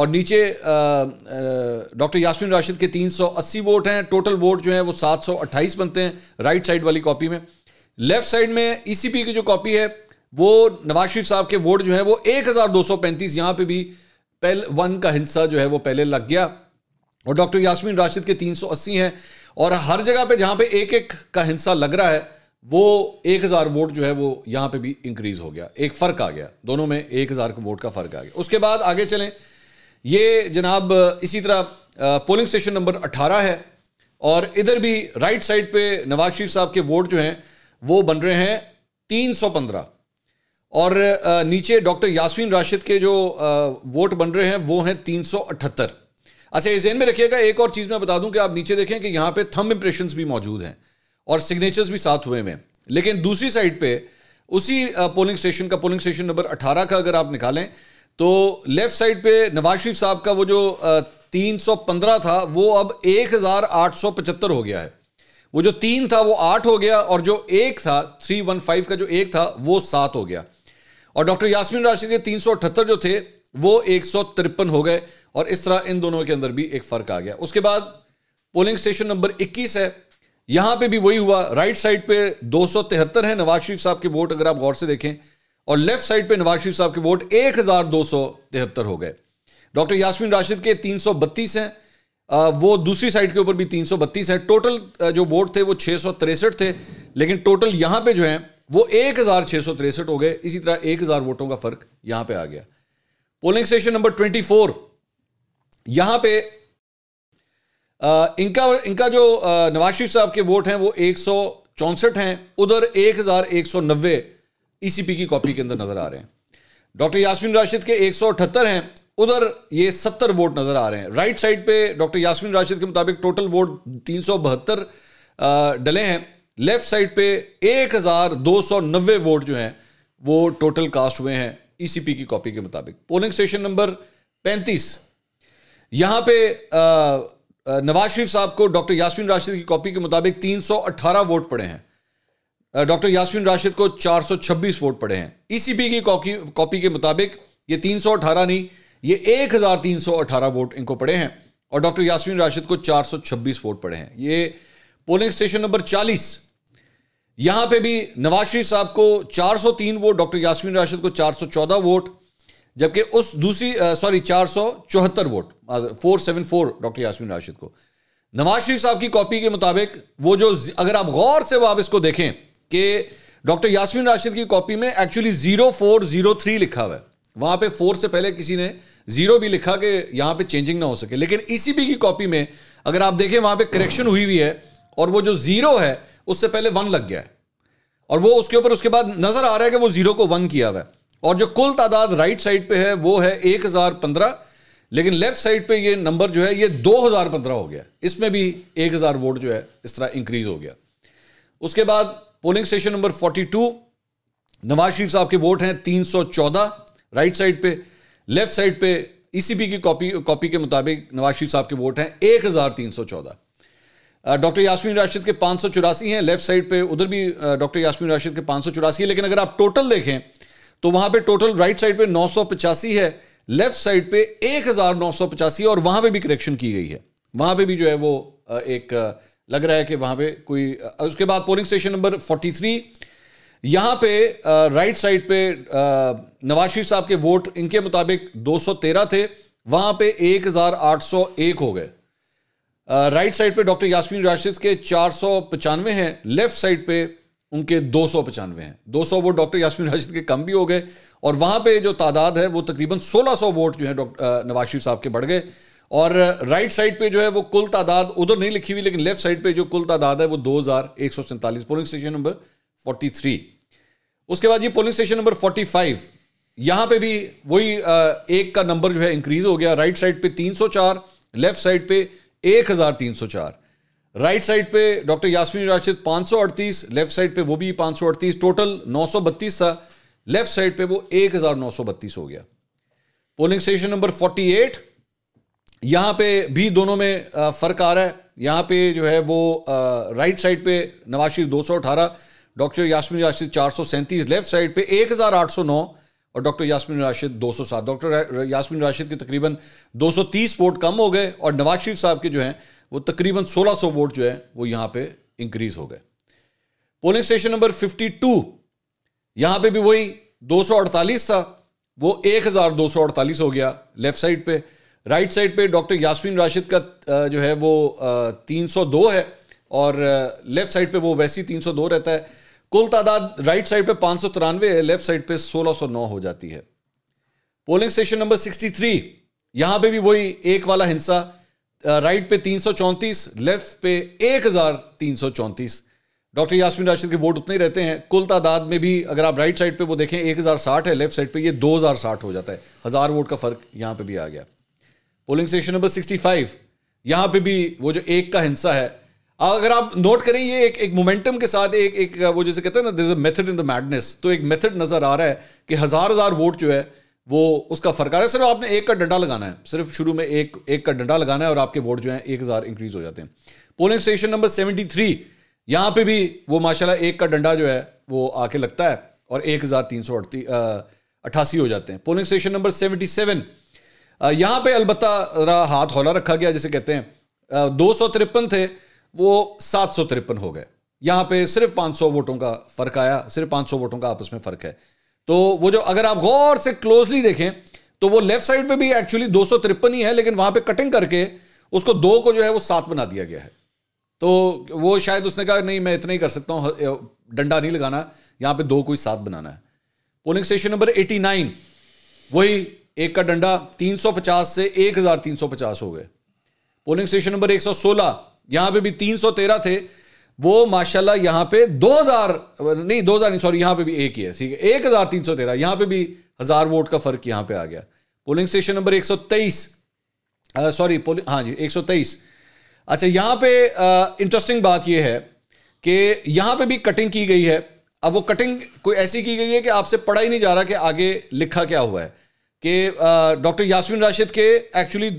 और नीचे डॉक्टर यासमीन राशिद के 380 वोट हैं टोटल वोट जो हैं वो 728 बनते हैं राइट साइड वाली कॉपी में लेफ्ट साइड में ईसीपी e की जो कॉपी है वो नवाज शरीफ साहब के वोट जो है वो 1235 यहाँ पे भी पहले वन का हिस्सा जो है वो पहले लग गया और डॉक्टर यासमीन राशिद के 380 हैं और हर जगह पे जहाँ पे एक एक का हिस्सा लग रहा है वो एक हज़ार वोट जो है वो यहां पे भी इंक्रीज़ हो गया एक फ़र्क आ गया दोनों में एक हज़ार वोट का फ़र्क आ गया उसके बाद आगे चलें ये जनाब इसी तरह पोलिंग स्टेशन नंबर अट्ठारह है और इधर भी राइट साइड पे नवाज शरीफ साहब के वोट जो हैं वो बन रहे हैं तीन सौ पंद्रह और नीचे डॉक्टर यासमीन राशिद के जो वोट बन रहे हैं वो हैं तीन सौ अठहत्तर अच्छा इस जेन में रखिएगा एक और चीज़ मैं बता दूं कि आप नीचे देखें कि यहाँ पे थम इंप्रेशन भी मौजूद हैं और सिग्नेचर्स भी साथ हुए हुए हैं लेकिन दूसरी साइड पे उसी पोलिंग स्टेशन का पोलिंग स्टेशन नंबर 18 का अगर आप निकालें तो लेफ्ट साइड पे नवाज शरीफ साहब का वो जो 315 था वो अब 1875 हो गया है वो जो तीन था वो आठ हो गया और जो एक था 315 का जो एक था वो सात हो गया और डॉक्टर यासमिन राशिद के तीन जो थे वो एक हो गए और इस तरह इन दोनों के अंदर भी एक फ़र्क आ गया उसके बाद पोलिंग स्टेशन नंबर 21 है यहां पे भी वही हुआ राइट साइड पे दो है नवाज शरीफ साहब के वोट अगर आप गौर से देखें और लेफ्ट साइड पे नवाज शरीफ साहब के वोट एक हो गए डॉक्टर यासमिन राशिद के 332 हैं वो दूसरी साइड के ऊपर भी 332 हैं टोटल जो वोट थे वो छः थे लेकिन टोटल यहाँ पे जो है वो एक हो गए इसी तरह एक वोटों का फर्क यहाँ पे आ गया पोलिंग स्टेशन नंबर फोर यहां पर इनका इनका जो नवाज शरीफ साहब के वोट हैं वो एक सौ चौंसठ हैं उधर एक हज़ार एक सौ नब्बे ई e की कॉपी के अंदर नज़र आ रहे हैं डॉक्टर यासमिन राशिद के एक सौ अठहत्तर हैं उधर ये सत्तर वोट नज़र आ रहे हैं राइट साइड पे डॉक्टर यासमिन राशिद के मुताबिक टोटल वोट तीन सौ बहत्तर डले हैं लेफ्ट साइड पे एक हज़ार दो सौ नब्बे वोट जो हैं वो टोटल कास्ट हुए हैं ईसीपी e की कॉपी के मुताबिक पोलिंग स्टेशन नंबर पैंतीस यहाँ पे आ, नवाज शरीफ साहब को डॉक्टर यासमिन राशिद की कॉपी के मुताबिक 318 वोट पड़े हैं डॉक्टर यासमिन राशिद को 426 वोट पड़े हैं ईसीपी e की कॉपी के मुताबिक ये 318 नहीं ये 1318 वोट इनको पड़े हैं और डॉक्टर यासमिन राशिद को 426 वोट पड़े हैं ये पोलिंग स्टेशन नंबर 40 यहाँ पे भी नवाज शरीफ साहब को 403 वोट डॉक्टर यासमिन राशिद को 414 वोट जबकि उस दूसरी सॉरी चार सौ चौहत्तर vote four seven four doctor Yasmin Rashid को नवाज शरीफ साहब की कॉपी के मुताबिक वो जो अगर आप गौर से वो आप इसको देखें कि डॉक्टर यासमीन राशिद की कॉपी में actually zero four zero three लिखा हुआ है वहां पे फोर से पहले किसी ने जीरो भी लिखा कि यहाँ पे चेंजिंग ना हो सके लेकिन ईसीबी e की कॉपी में अगर आप देखें वहां पे करेक्शन हुई हुई है और वो जो जीरो है उससे पहले वन लग गया है और वो उसके ऊपर उसके बाद नजर आ रहा है कि वो जीरो को वन किया हुआ है और जो कुल तादाद राइट साइड पे है वो है एक हज़ार पंद्रह लेकिन लेफ्ट साइड पे ये नंबर जो है ये दो हज़ार पंद्रह हो गया इसमें भी एक हज़ार वोट जो है इस तरह इंक्रीज हो गया उसके बाद polling station number forty two Nawaz Sharif sahab के वोट हैं तीन सौ चौदह राइट साइड पे लेफ्ट साइड पे ईसीपी e की कॉपी कॉपी के मुताबिक नवाज शरीफ साहब के वोट हैं एक हज़ार तीन सौ चौदह डॉक्टर यासमीन राशिद के पाँच सौ चौरासी हैं लेफ्ट साइड पे उधर भी डॉक्टर यासमीन राशिद के पाँच सौ चौरासी है लेकिन अगर आप टोटल देखें तो वहां पे टोटल राइट साइड पे नौ है लेफ्ट साइड पे एक और वहां पे भी करेक्शन की गई है वहां पे भी जो है वो एक लग रहा है कि वहां पे कोई उसके बाद पोलिंग स्टेशन नंबर 43 यहां पर राइट साइड पे नवाज शरीफ साहब के वोट इनके मुताबिक 213 थे वहां पे 1801 हो गए राइट साइड पे डॉक्टर यासमीन राशिद के चार हैं लेफ्ट साइड पे उनके दो सौ पचानवे हैं दो सौ वोट डॉक्टर यासमिन राशिद के कम भी हो गए और वहाँ पे जो तादाद है वो तकरीबन सोलह सौ वोट जो है डॉक्टर नवाज शरीफ साहब के बढ़ गए और राइट साइड पे जो है वो कुल तादाद उधर नहीं लिखी हुई लेकिन लेफ्ट साइड पे जो कुल तादाद है वो दो हज़ार एक सौ सैंतालीस polling station number forty three उसके बाद ये polling station number forty five यहाँ पे भी वही एक का नंबर जो है इंक्रीज हो गया राइट साइड पे तीन सौ चार लेफ्ट साइड पे एक हज़ार तीन सौ चार राइट साइड पे doctor Yasmin Rashid 538 left side पे वो भी 538 टोटल 932 था लेफ्ट साइड पे वो 1932 हो गया पोलिंग स्टेशन नंबर 48 यहाँ पे भी दोनों में फ़र्क आ रहा है यहाँ पे जो है वो राइट साइड पे नवाज शरीफ दो डॉक्टर यास्मिन राशिद चार लेफ्ट साइड पे 1809 और डॉक्टर यास्मिन राशिद 207 डॉक्टर यास्मिन राशिद के तकरीबन 230 वोट कम हो गए और नवाज शरीफ साहब के जो हैं वो तकरीबन 1600 वोट जो है वो यहां पे इंक्रीज हो गए पोलिंग स्टेशन नंबर 52 यहां पर भी वही 248 था वो 1248 हो गया लेफ्ट साइड पे राइट साइड पे डॉक्टर यास्मीन राशिद का जो है वो 302 है और लेफ्ट साइड पे वो वैसी 302 रहता है कुल तादाद राइट साइड पे पांच सौ तिरानवे है लेफ्ट साइड पे 1609 हो जाती है पोलिंग स्टेशन नंबर 63 यहां पर भी वही एक वाला हिंसा राइट uh, पे तीन लेफ्ट पे एक डॉक्टर यासमीन राशिद के वोट उतने ही रहते हैं कुल तादाद में भी अगर आप राइट साइड पे वो देखें एक हज़ार साठ है लेफ्ट साइड पे ये दो हज़ार साठ हो जाता है हज़ार वोट का फ़र्क यहां पे भी आ गया polling station number sixty five यहां पे भी वो जो एक का हिंसा है अगर आप नोट करें ये एक एक मोमेंटम के साथ एक एक वो जैसे कहते हैं ना this a method in the madness तो एक मेथड नज़र आ रहा है कि हज़ार हज़ार वोट जो है वो उसका फर्क आ रहा है सिर्फ आपने एक का डंडा लगाना है सिर्फ शुरू में एक एक का डंडा लगाना है और आपके वोट जो है एक हज़ार इंक्रीज हो जाते हैं polling station number seventy three यहाँ पर भी वो माशाला एक का डंडा जो है वो आके लगता है और एक हज़ार तीन सौ अट्ठासी हो जाते हैं polling station number seventy seven यहां पर अलबत् हाथ हौला रखा गया जिसे कहते हैं दो सौ तिरपन थे वो सात सौ तिरपन हो गए यहाँ पे सिर्फ पांच सौ वोटों का फ़र्क आया सिर्फ पांच सौ वोटों का आपस में फ़र्क है तो वो जो अगर आप गौर से क्लोजली देखें तो वो लेफ्ट साइड पे भी एक्चुअली दो ही है लेकिन वहां पे कटिंग करके उसको दो को जो है वो सात बना दिया गया है तो वो शायद उसने कहा नहीं मैं इतना ही कर सकता हूं डंडा नहीं लगाना यहां पे दो कोई सात बनाना है पोलिंग स्टेशन नंबर 89 वही एक का डंडा 350 से 1350 हो गए पोलिंग स्टेशन नंबर 116 यहां पर भी तीन थे वो माशाल्लाह यहाँ पे 2000 नहीं 2000 नहीं सॉरी यहाँ पे भी एक ही है ठीक है एक हज़ार तीन सौ तेरह यहाँ पे भी हज़ार वोट का फ़र्क यहाँ पे आ गया पोलिंग स्टेशन नंबर एक सौ तेईस सॉरी पोलिंग हाँ जी एक सौ तेईस अच्छा यहाँ पे इंटरेस्टिंग बात यह है कि यहाँ पे भी कटिंग की गई है अब वो कटिंग कोई ऐसी की गई है कि आपसे पढ़ा ही नहीं जा रहा कि आगे लिखा क्या हुआ है कि डॉक्टर यासमिन राशिद के एक्चुअली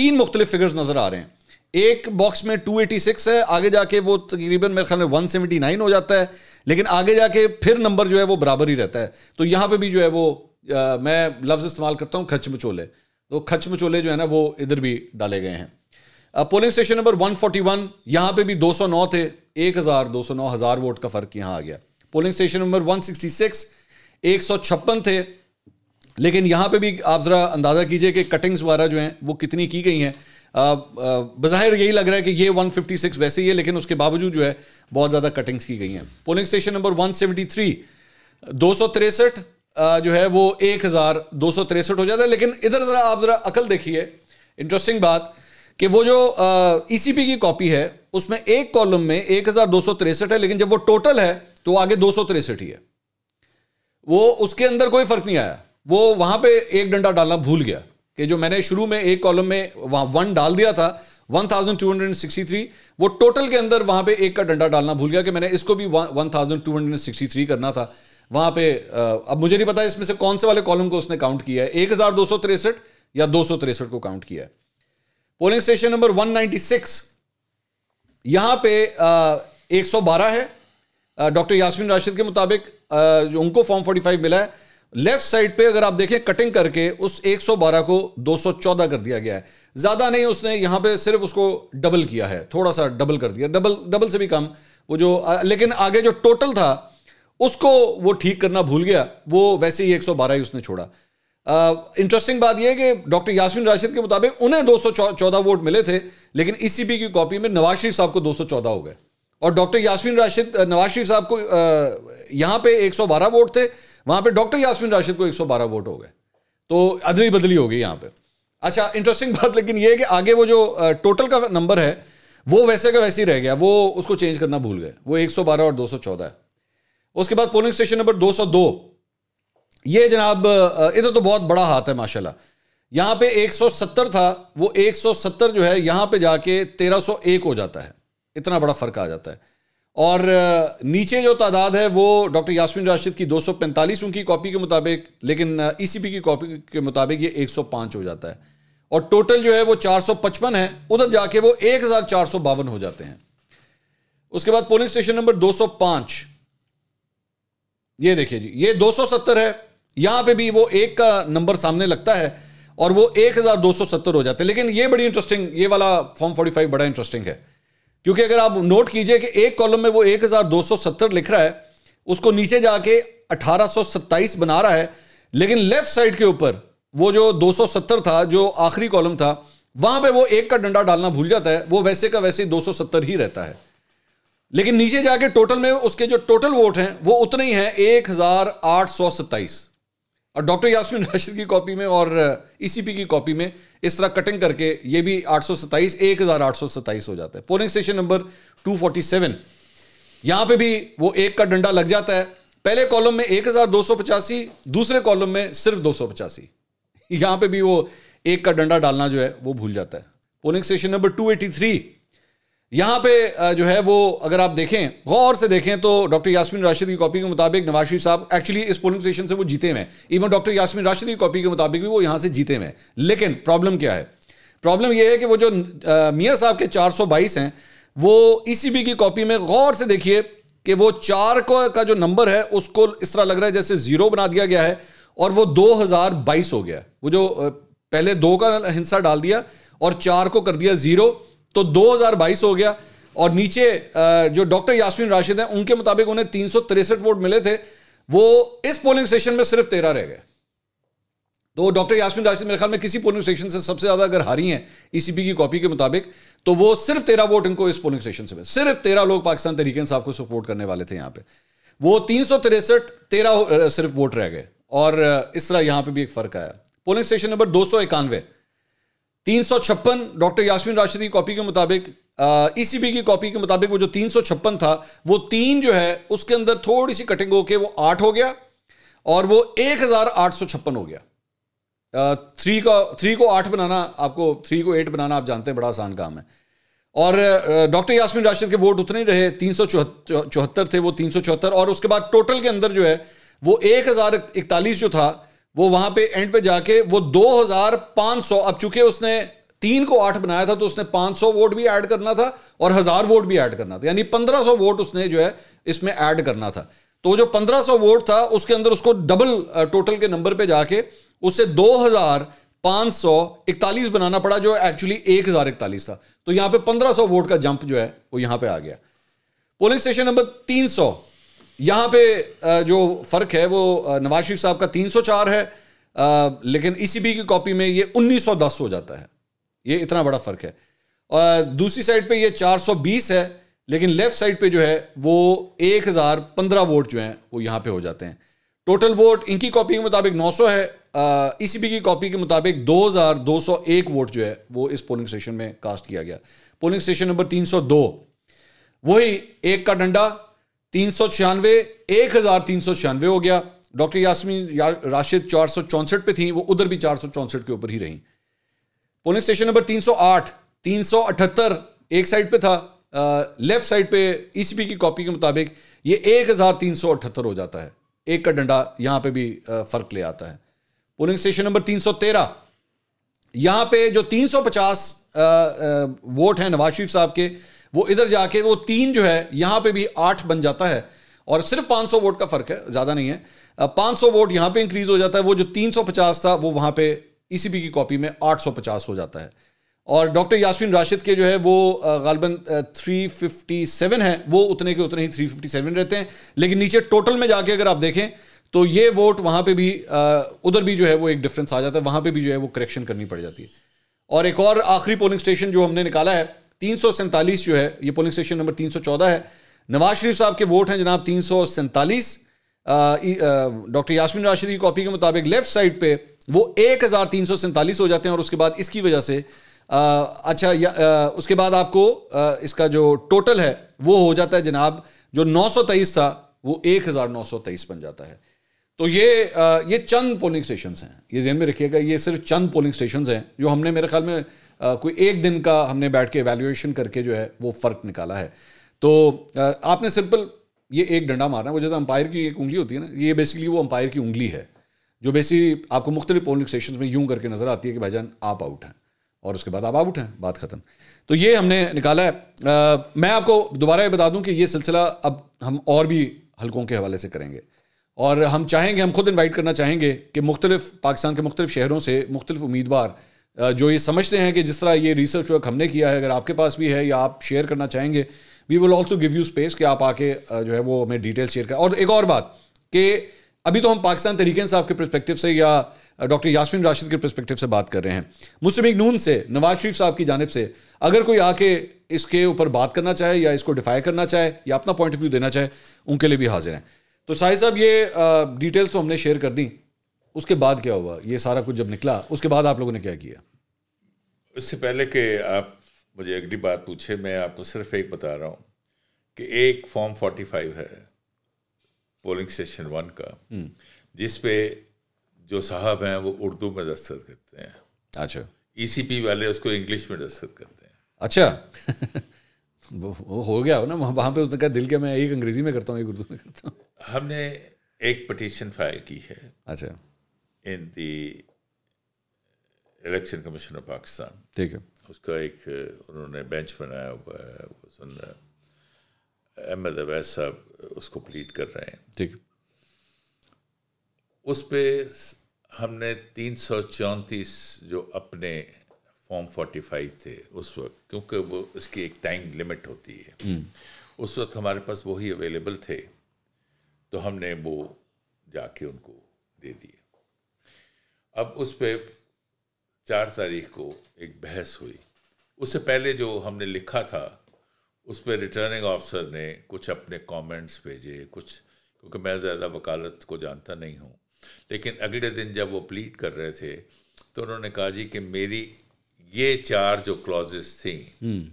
तीन मुख्तलिफ फिगर्स नज़र आ रहे हैं एक बॉक्स में 286 है आगे जाके वो तकरीबन मेरे ख्याल में 179 हो जाता है लेकिन आगे जाके फिर नंबर जो है वो बराबर ही रहता है तो यहाँ पे भी जो है वो आ, मैं लफ्ज़ इस्तेमाल करता हूँ खच मचोले तो खच मचोले जो है ना वो इधर भी डाले गए हैं पोलिंग स्टेशन नंबर 141 फोर्टी यहाँ पर भी 209 थे सौ नौ हज़ार वोट का फ़र्क यहाँ आ गया पोलिंग स्टेशन नंबर सौ छप्पन थे लेकिन यहाँ पर भी आप ज़रा अंदाज़ा कीजिए कि कटिंग्स वगैरह जो हैं वो कितनी की गई हैं बाहिर यही लग रहा है कि ये 156 वैसे ही है लेकिन उसके बावजूद जो है बहुत ज़्यादा कटिंग्स की गई हैं पोलिंग स्टेशन नंबर 173 दो जो है वो एक हज़ार दो हो जाता है लेकिन इधर ज़रा आप ज़रा अकल देखिए इंटरेस्टिंग बात कि वो जो ई e की कॉपी है उसमें एक कॉलम में एक है लेकिन जब वो टोटल है तो आगे दो ही है वो उसके अंदर कोई फर्क नहीं आया वो वहां पे एक डंडा डालना भूल गया कि जो मैंने शुरू में एक कॉलम में वहाँ वन डाल दिया था 1263 वो टोटल के अंदर वहाँ पे एक का डंडा डालना भूल गया कि मैंने इसको भी 1263 करना था वहाँ पे अब मुझे नहीं पता इसमें से कौन से वाले कॉलम को उसने काउंट किया है एक या दो को काउंट किया है पोलिंग स्टेशन नंबर 196 यहाँ पे आ, 112 है डॉक्टर यासमिन राशिद के मुताबिक जो उनको फॉर्म 45 मिला है लेफ्ट साइड पे अगर आप देखें कटिंग करके उस 112 को 214 कर दिया गया है ज़्यादा नहीं उसने यहां पे सिर्फ उसको डबल किया है थोड़ा सा डबल कर दिया डबल डबल से भी कम वो जो लेकिन आगे जो टोटल था उसको वो ठीक करना भूल गया वो वैसे ही 112 ही उसने छोड़ा इंटरेस्टिंग बात यह कि डॉक्टर यासमिन राशिद के मुताबिक उन्हें दो वोट मिले थे लेकिन ईसीपी e की कॉपी में नवाज शरीफ साहब को दो हो गए और डॉक्टर यासमिन राशिद नवाज शरीफ साहब को यहां पे 112 वोट थे वहां पर डॉक्टर यासमिन राशिद को 112 वोट हो गए तो अदली बदली हो गई यहाँ पर अच्छा इंटरेस्टिंग बात लेकिन ये है कि आगे वो जो टोटल का नंबर है वो वैसे का वैसे ही रह गया वो उसको चेंज करना भूल गए वो 112 और 214 है उसके बाद पोलिंग स्टेशन नंबर 202 ये जनाब इधर तो बहुत बड़ा हाथ है माशाल्लाह यहाँ पे 170 था वो 170 जो है यहाँ पे जाके तेरह हो जाता है इतना बड़ा फर्क आ जाता है और नीचे जो तादाद है वो डॉक्टर यासमिन राशिद की दो सौ उनकी कॉपी के मुताबिक लेकिन ईसीपी e की कॉपी के मुताबिक ये 105 हो जाता है और टोटल जो है वो 455 है उधर जाके वो एक हो जाते हैं उसके बाद पोलिंग स्टेशन नंबर 205 ये देखिए जी ये 270 है यहां पे भी वो एक का नंबर सामने लगता है और वो 1270 हो जाते हैं लेकिन ये बड़ी इंटरेस्टिंग ये वाला फॉर्म 45 बड़ा इंटरेस्टिंग है क्योंकि अगर आप नोट कीजिए कि एक कॉलम में वो 1270 लिख रहा है उसको नीचे जाके 1827 बना रहा है लेकिन लेफ्ट साइड के ऊपर वो जो 270 था जो आखिरी कॉलम था वहां पे वो एक का डंडा डालना भूल जाता है वो वैसे का वैसे ही 270 ही रहता है लेकिन नीचे जाके टोटल में उसके जो टोटल वोट हैं वो उतने ही हैं एक हजार आठ सौ सत्ताईस और डॉक्टर यास्मिन राशिद की कॉपी में और ईसीपी e की कॉपी में इस तरह कटिंग करके ये भी आठ सौ सत्ताईस एक हज़ार आठ सौ हो जाता है polling station number two forty seven यहाँ पर भी वो एक का डंडा लग जाता है पहले कॉलम में एक हज़ार दो सौ पचासी दूसरे कॉलम में सिर्फ दो सौ पचासी यहां पर भी वो एक का डंडा डालना जो है वो भूल जाता है polling station number two eighty three यहां पे जो है वो अगर आप देखें गौर से देखें तो डॉक्टर यासमिन राशिद की कॉपी के मुताबिक नवाज शरीफ साहब एक्चुअली इस पोलिंग स्टेशन से वो जीते हुए इवन डॉक्टर यासमिन राशिद की कॉपी के मुताबिक भी वो यहां से जीते हुए लेकिन प्रॉब्लम क्या है प्रॉब्लम यह है कि वो जो मियाँ साहब के बाईस हैं वो ई e की कॉपी में गौर से देखिए कि वो चार को का जो नंबर है उसको इस तरह लग रहा है जैसे ज़ीरो बना दिया गया है और वो बाईस हो गया वो जो पहले दो का हिंसा डाल दिया और चार को कर दिया ज़ीरो तो 2022 हो गया और नीचे जो डॉक्टर यास्मीन राशिद हैं उनके मुताबिक उन्हें तीन वोट मिले थे वो इस पोलिंग स्टेशन में सिर्फ तेरह रह गए तो डॉक्टर यास्मीन राशिद मेरे ख्याल में किसी पोलिंग स्टेशन से सबसे ज्यादा अगर हारी हैं ईसीपी e की कॉपी के मुताबिक तो वो सिर्फ तेरह वोट इनको इस पोलिंग स्टेशन से मिले सिर्फ तेरह लोग पाकिस्तान तरीके इंसाफ को सपोर्ट करने वाले थे यहां पर वो तीन सौ तिरसठ तेरह सिर्फ वोट रह गए और इस तरह यहां पर भी एक फर्क आया पोलिंग स्टेशन नंबर दो सौ इक्यानवे तीन सौ छप्पन डॉक्टर यासमिन राशिद की कॉपी के मुताबिक ईसीबी e की कॉपी के मुताबिक वो जो तीन सौ छप्पन था वो तीन जो है उसके अंदर थोड़ी सी कटिंग होकर वो आठ हो गया और वो एक हज़ार आठ सौ छप्पन हो गया थ्री का थ्री को आठ बनाना आपको थ्री को एट बनाना आप जानते हैं बड़ा आसान काम है और डॉक्टर यासमिन राशिद के वोट उतने ही रहे तीन सौ चौहत्तर थे वो तीन सौ चौहत्तर और उसके बाद टोटल के अंदर जो है वो एक हज़ार इकतालीस जो था वो वहां पे एंड पे जाके वो 2500 अब चूंकि उसने तीन को आठ बनाया था तो उसने 500 वोट भी ऐड करना था और हजार वोट भी ऐड करना था यानी 1500 वोट उसने जो है इसमें ऐड करना था तो जो 1500 वोट था उसके अंदर उसको डबल टोटल के नंबर पे जाके उससे हजार बनाना पड़ा जो एक्चुअली एक था तो यहां पर पंद्रह वोट का जंप जो है वो यहां पर आ गया पोलिंग स्टेशन नंबर तीन यहाँ पे जो फ़र्क है वो नवाज शरीफ साहब का 304 है लेकिन ईसीबी की कॉपी में ये 1910 हो जाता है ये इतना बड़ा फ़र्क है और दूसरी साइड पे ये 420 है लेकिन लेफ़्ट साइड पे जो है वो 1015 वोट जो हैं वो यहाँ पे हो जाते हैं टोटल वोट इनकी कॉपी के मुताबिक 900 है ईसीबी की कॉपी के मुताबिक 2201 वोट जो है वो इस पोलिंग स्टेशन में कास्ट किया गया पोलिंग स्टेशन नंबर 302 वही एक का डंडा तीन सौ छियानवे एक हजार तीन सौ छियानवे हो गया डॉक्टर यासमीन या, राशिद चार सौ चौंसठ पे थी वो उधर भी चार सौ चौंसठ के ऊपर ही रहीं पोलिंग स्टेशन नंबर तीन सौ आठ तीन सौ अठहत्तर एक साइड पे था लेफ्ट साइड पे ईसीपी की कॉपी के मुताबिक ये एक हजार तीन सौ अठहत्तर हो जाता है एक का डंडा यहां पे भी फर्क ले आता है पोलिंग स्टेशन नंबर तीन सौ तेरह यहां पे जो तीन सौ पचास वोट है नवाज शरीफ साहब के वो इधर जाके वो तीन जो है यहां पे भी आठ बन जाता है और सिर्फ 500 वोट का फर्क है ज़्यादा नहीं है 500 वोट यहां पे इंक्रीज हो जाता है वो जो 350 था वो वहां पे ईसीबी e की कॉपी में 850 हो जाता है और डॉक्टर यासमिन राशिद के जो है वो गालबन 357 है वो उतने के उतने ही 357 रहते हैं लेकिन नीचे टोटल में जाके अगर आप देखें तो ये वोट वहां पे भी उधर भी जो है वो एक डिफरेंस आ जाता है वहां पे भी जो है वो करेक्शन करनी पड़ जाती है और एक और आखिरी पोलिंग स्टेशन जो हमने निकाला है तीन जो है ये पोलिंग स्टेशन नंबर तीन है नवाज शरीफ साहब के वोट हैं जनाब तीन सौ सैंतालीस डॉक्टर यासमिन राशिद की कॉपी के मुताबिक लेफ्ट साइड पे वो एक हज़ार तीन सौ सैंतालीस हो जाते हैं और उसके बाद इसकी वजह से आ, अच्छा या, आ, उसके बाद आपको आ, इसका जो टोटल है वो हो जाता है जनाब जो नौ सौ तेईस था वो एक हज़ार नौ सौ तेईस बन जाता है तो ये आ, ये चंद पोलिंग स्टेशन हैं ये जहन में रखिएगा ये सिर्फ चंद पोलिंग स्टेशन हैं जो हमने मेरे ख्याल में कोई एक दिन का हमने बैठ के एवेल्यूएशन करके जो है वो फ़र्क निकाला है तो आपने सिंपल ये एक डंडा मारना है वो जैसे अंपायर की एक उंगली होती है ना ये बेसिकली वो अंपायर की उंगली है जो बेसिकली आपको मुख्तलि पोलिंग स्टेशन में यूं करके नज़र आती है कि भाईजान आप आउट हैं और उसके बाद आप आउट हैं बात ख़त्म तो ये हमने निकाला है आ, मैं आपको दोबारा ये बता दूं कि ये सिलसिला अब हम और भी हलकों के हवाले से करेंगे और हम चाहेंगे हम खुद इनवाइट करना चाहेंगे कि मुख्तलिफ पाकिस्तान के मुख्तलिफ शहरों से मुख्तलिफ उम्मीदवार जो ये समझते हैं कि जिस तरह ये रिसर्च वर्क हमने किया है अगर आपके पास भी है या आप शेयर करना चाहेंगे we will also give you space कि आप आके जो है वो हमें डिटेल शेयर करें और एक और बात कि अभी तो हम पाकिस्तान तरीके साहब के परस्पेक्टिव से या डॉक्टर यासमिन राशिद के परस्पेक्टिव से बात कर रहे हैं मुस्लिम नून से नवाज शरीफ साहब की जानब से अगर कोई आके इसके ऊपर बात करना चाहे या इसको डिफाई करना चाहे या अपना पॉइंट ऑफ व्यू देना चाहे उनके लिए भी हाजिर हैं तो साहिब साहब ये डिटेल्स तो हमने शेयर कर दी उसके बाद क्या हुआ ये सारा कुछ जब निकला उसके बाद आप लोगों ने क्या किया इससे पहले कि आप मुझे अगली बात पूछे मैं आपको सिर्फ एक बता रहा हूँ कि एक फॉर्म 45 है पोलिंग स्टेशन वन का हम्म। जिसपे जो साहब हैं वो उर्दू में दस्तखत करते हैं अच्छा ईसीपी e वाले उसको इंग्लिश में दस्तखत करते हैं अच्छा वो हो गया हो ना वहाँ पे उसने कहा दिल के मैं एक अंग्रेजी में करता हूँ एक उर्दू में करता हूँ हमने एक पटिशन फाइल की है अच्छा in the election commission of Pakistan ठीक है उसका एक uh, उन्होंने बेंच बनाया हुआ है अहमद अवैध साहब uh, उसको प्लीट कर रहे हैं ठीक है उस पर हमने तीन सौ चौंतीस जो अपने फॉर्म फोर्टी फाइव थे उस वक्त क्योंकि वो उसकी एक टाइम लिमिट होती है हम्म। उस वक्त हमारे पास वही अवेलेबल थे तो हमने वो जाके उनको दे दिए अब उस पर चार तारीख को एक बहस हुई उससे पहले जो हमने लिखा था उस पर रिटर्निंग ऑफिसर ने कुछ अपने कमेंट्स भेजे कुछ क्योंकि मैं ज़्यादा वकालत को जानता नहीं हूँ लेकिन अगले दिन जब वो प्लीट कर रहे थे तो उन्होंने कहा जी कि मेरी ये चार जो क्लॉजेस थी हम्म।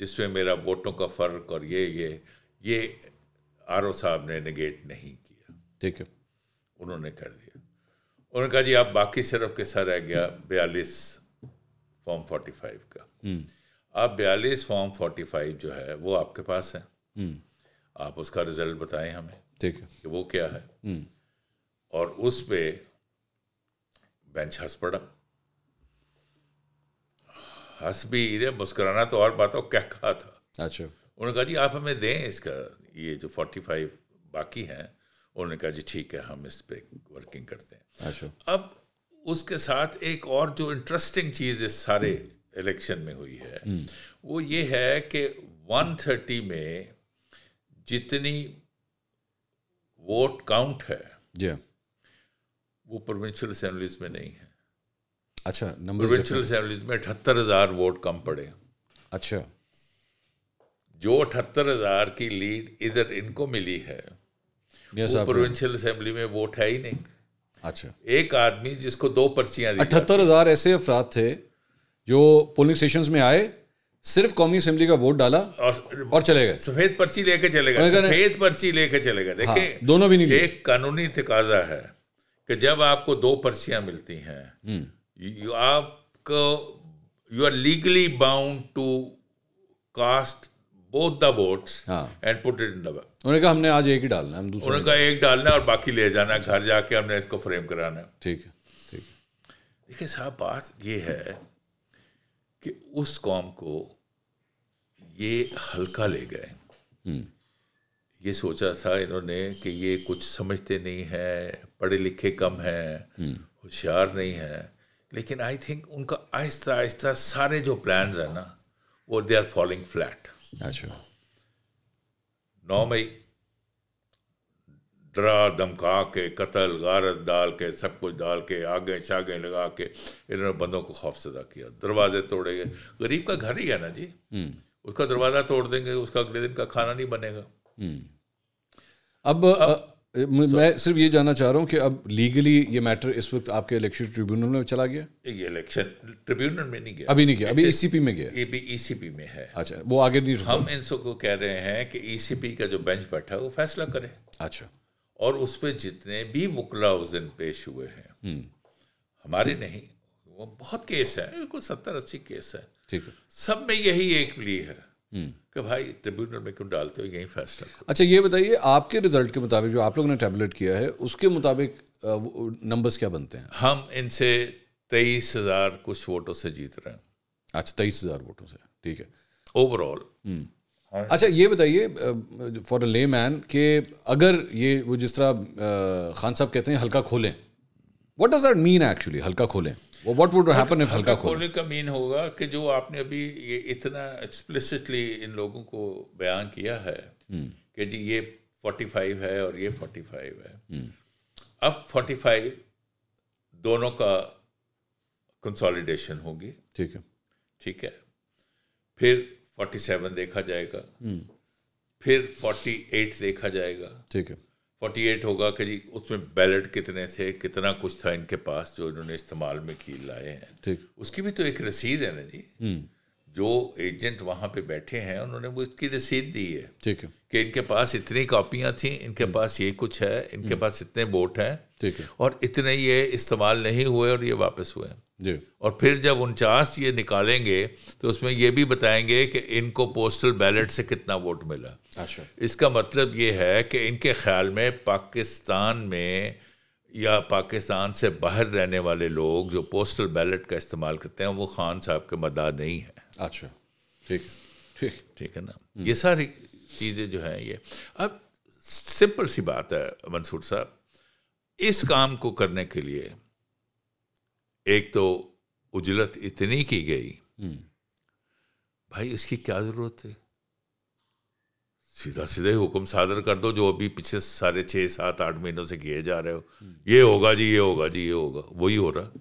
जिसमें मेरा वोटों का फ़र्क और ये ये ये आर साहब ने निगेट नहीं किया ठीक है उन्होंने कर दिया उन्होंने कहा जी आप बाकी सिर्फ किस्सा रह गया बयालीस फॉर्म फोर्टी फाइव का हम्म। आप बयालीस फॉर्म फोर्टी फाइव जो है वो आपके पास है हम्म। आप उसका रिजल्ट बताएं हमें ठीक है कि वो क्या है हम्म। और उस पे बेंच हंस पड़ा हंस भी रे मुस्कराना तो और बात हो क्या कहा था अच्छा उन्होंने कहा जी आप हमें दें इसका ये जो फोर्टी फाइव बाकी हैं उन्होंने कहा जी ठीक है हम इस पर वर्किंग करते हैं अच्छा। अब उसके साथ एक और जो इंटरेस्टिंग चीज़ इस सारे इलेक्शन में हुई है हम्म। वो ये है कि 130 में जितनी वोट काउंट है जी हाँ। वो प्रोविंशियल असेंबलीज में नहीं है अच्छा नंबर प्रोविंशियल असेंबलीज में अठहत्तर हजार वोट कम पड़े अच्छा जो अठहत्तर हजार की लीड इधर इनको मिली है प्रोविंशियल असेंबली में वोट है ही नहीं अच्छा एक आदमी जिसको दो पर्चियां अठहत्तर हजार ऐसे अफराद थे जो पोलिंग स्टेशन में आए सिर्फ कौमी असेंबली का वोट डाला और, और चले गए सफेद पर्ची लेके चले गए सफेद पर्ची लेके चले गए हाँ, देखिए हाँ, दोनों भी नहीं एक कानूनी तकाजा है कि जब आपको दो पर्चियां मिलती हैं हम्म। आपको you are legally bound to cast both the votes and put it in the उन्होंने कहा हमने आज एक ही डालना है उन्होंने कहा एक डालना और बाकी ले जाना घर जाके हमने इसको फ्रेम कराना है ठीक है ठीक देखिए साहब बात ये है कि उस कॉम को ये हल्का ले गए हम्म। ये सोचा था इन्होंने कि ये कुछ समझते नहीं है पढ़े लिखे कम है हम्म। होशियार नहीं है लेकिन आई थिंक उनका आहिस्ता आहिस्ता सारे जो प्लान्स है ना वो दे आर फॉलोइंग फ्लैट अच्छा नौ मई डरा धमका के कत्ल गारत डाल के सब कुछ डाल के आगे छागे लगा के इन्होंने बंदों को खौफ सदा किया दरवाजे तोड़े गए गरीब का घर ही है ना जी उसका दरवाज़ा तोड़ देंगे उसका अगले दिन का खाना नहीं बनेगा अब, अब मैं, सिर्फ ये जानना चाह रहा हूँ कि अब लीगली ये मैटर इस वक्त आपके इलेक्शन ट्रिब्यूनल में चला गया ये इलेक्शन ट्रिब्यूनल में नहीं गया अभी नहीं गया अभी ईसीपी e में गया ये भी ईसीपी e में है अच्छा वो आगे नहीं हम इन को कह रहे हैं कि ईसीपी e का जो बेंच बैठा है वो फैसला करे अच्छा और उस पर जितने भी मुकला उस दिन पेश हुए हैं हम्म। हमारे नहीं वो बहुत केस है कुछ सत्तर अस्सी केस है ठीक है सब में यही एक प्ली है कि भाई ट्रिब्यूनल में क्यों डालते हो यही फैसला अच्छा ये बताइए आपके रिजल्ट के मुताबिक जो आप लोगों ने टैबलेट किया है उसके मुताबिक नंबर्स क्या बनते हैं हम इनसे तेईस हजार कुछ वोटों से जीत रहे हैं अच्छा तेईस हजार वोटों से ठीक है ओवरऑल हम्म। हाँ। अच्छा ये बताइए फॉर अ ले मैन के अगर ये वो जिस तरह खान साहब कहते हैं हल्का खोलें what does that mean actually हल्का खोलें व्हाट वुड हैपन इफ हल्का खोलने का मीन होगा कि जो आपने अभी ये इतना एक्सप्लिसिटली इन लोगों को बयान किया है hmm. कि जी ये 45 है और ये 45 है hmm. अब 45 दोनों का कंसोलिडेशन होगी ठीक है ठीक है फिर 47 देखा जाएगा hmm. फिर 48 देखा जाएगा ठीक है फोर्टी एट होगा कि जी उसमें बैलेट कितने थे कितना कुछ था इनके पास जो इन्होंने इस्तेमाल में की लाए हैं ठीक उसकी भी तो एक रसीद है ना जी हम्म। जो एजेंट वहाँ पे बैठे हैं उन्होंने वो इसकी रसीद दी है ठीक है कि इनके पास इतनी कापियाँ थी इनके हम्म। पास ये कुछ है इनके हम्म। पास इतने वोट हैं ठीक है और इतने ये इस्तेमाल नहीं हुए और ये वापस हुए जी और फिर जब उनचास ये निकालेंगे तो उसमें ये भी बताएंगे कि इनको पोस्टल बैलेट से कितना वोट मिला अच्छा। इसका मतलब ये है कि इनके ख्याल में पाकिस्तान में या पाकिस्तान से बाहर रहने वाले लोग जो पोस्टल बैलेट का इस्तेमाल करते हैं वो खान साहब के मदा नहीं है अच्छा ठीक ठीक ठीक है ना ये सारी चीज़ें जो हैं ये अब सिंपल सी बात है मंसूर साहब इस काम को करने के लिए एक तो उजलत इतनी की गई हम्म। भाई इसकी क्या ज़रूरत है सीधा सीधे हुक्म सादर कर दो जो अभी पिछले साढ़े छः सात आठ महीनों से किए जा रहे हो ये होगा जी ये होगा जी ये होगा वही हो रहा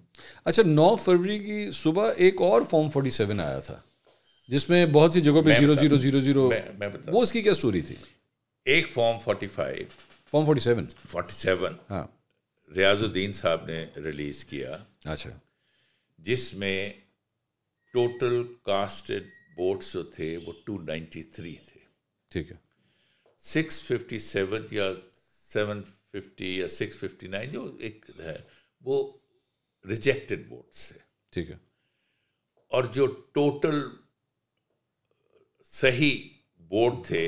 अच्छा नौ फरवरी की सुबह एक और फॉर्म फोर्टी सेवन आया था जिसमें बहुत सी जगहों पे जीरो जीरो जीरो जीरो वो उसकी क्या स्टोरी थी एक form forty five form forty seven forty seven हाँ रियाजुद्दीन साहब ने रिलीज किया अच्छा जिसमें टोटल कास्टेड बोट्स जो थे वो टू नाइन्टी थ्री थे ठीक है 657 या 750 या 659 जो एक है वो रिजेक्टेड वोट से ठीक है और जो टोटल सही वोट थे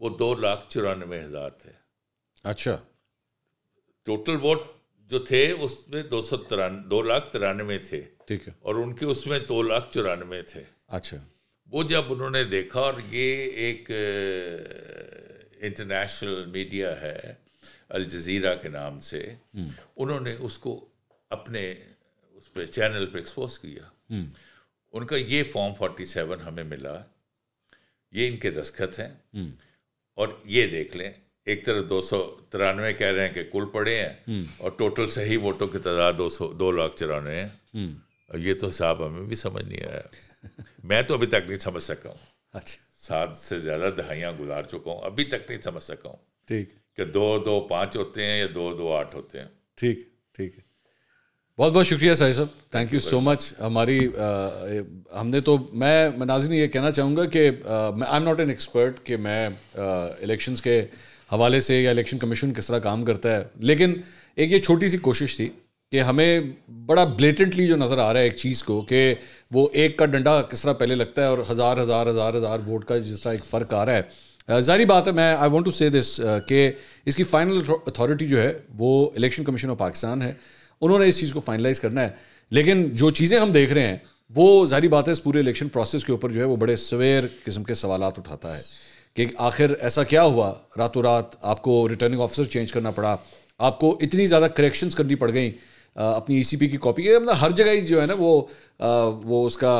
वो दो लाख चौरानवे हजार थे अच्छा टोटल वोट जो थे उसमें दो सौ तिरान दो लाख तिरानवे थे ठीक है और उनके उसमें दो लाख चौरानवे थे अच्छा वो जब उन्होंने देखा और ये एक इंटरनेशनल मीडिया है अल जजीरा के नाम से hmm. उन्होंने उसको अपने उस पर चैनल पर एक्सपोज किया hmm. उनका ये फॉर्म फोर्टी सेवन हमें मिला ये इनके दस्खत हैं hmm. और ये देख लें एक तरफ दो सौ तिरानवे कह रहे हैं कि कुल पड़े हैं और टोटल सही वोटों की तादाद दो सौ दो लाख चौरानवे हैं और ये तो हिसाब हमें भी समझ नहीं आया मैं तो अभी तक नहीं समझ सका हूँ अच्छा सात से ज़्यादा दहाइयाँ गुजार चुका हूँ अभी तक नहीं समझ सका हूँ ठीक कि दो दो पाँच होते हैं या दो दो आठ होते हैं ठीक ठीक है बहुत बहुत शुक्रिया साहिब साहब थैंक यू सो मच हमारी आ, हमने तो मैं मनाजिन ये कहना चाहूँगा कि I am not an expert कि मैं इलेक्शंस के हवाले से या इलेक्शन कमीशन किस तरह काम करता है लेकिन एक ये छोटी सी कोशिश थी कि हमें बड़ा ब्लेटेंटली जो नज़र आ रहा है एक चीज़ को कि वो एक का डंडा किस तरह पहले लगता है और हज़ार हज़ार हज़ार हज़ार वोट का जिस तरह एक फ़र्क आ रहा है जारी बात है मैं I want to say this कि इसकी फाइनल अथॉरिटी जो है वो इलेक्शन कमीशन ऑफ पाकिस्तान है उन्होंने इस चीज़ को फाइनलाइज करना है लेकिन जो चीज़ें हम देख रहे हैं वो जारी बात है इस पूरे इलेक्शन प्रोसेस के ऊपर जो है वो बड़े सवेर किस्म के सवाल उठाता है कि आखिर ऐसा क्या हुआ रातों रात आपको रिटर्निंग ऑफिसर चेंज करना पड़ा आपको इतनी ज़्यादा करेक्शंस करनी पड़ गई अपनी ई e की कॉपी की मतलब हर जगह ही जो है ना वो वो उसका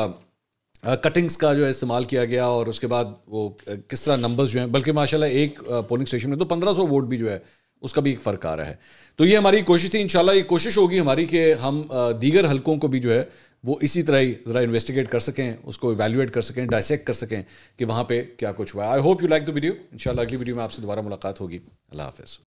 कटिंग्स का जो है इस्तेमाल किया गया और उसके बाद वो किस तरह नंबर्स जो हैं बल्कि माशाल्लाह एक पोलिंग स्टेशन में तो 1500 वोट भी जो है उसका भी एक फ़र्क आ रहा है तो ये हमारी कोशिश थी इंशाल्लाह ये कोशिश होगी हमारी कि हम दीगर हलकों को भी जो है वो इसी तरह ही ज़रा इन्वेस्टिगेट कर सकें उसको इवेलुएट कर सकें डायसेक कर सकें कि वहाँ पे क्या कुछ हुआ है I hope you like the video इनशाला अगली वीडियो में आपसे दोबारा मुलाकात होगी अल्लाह हाफ़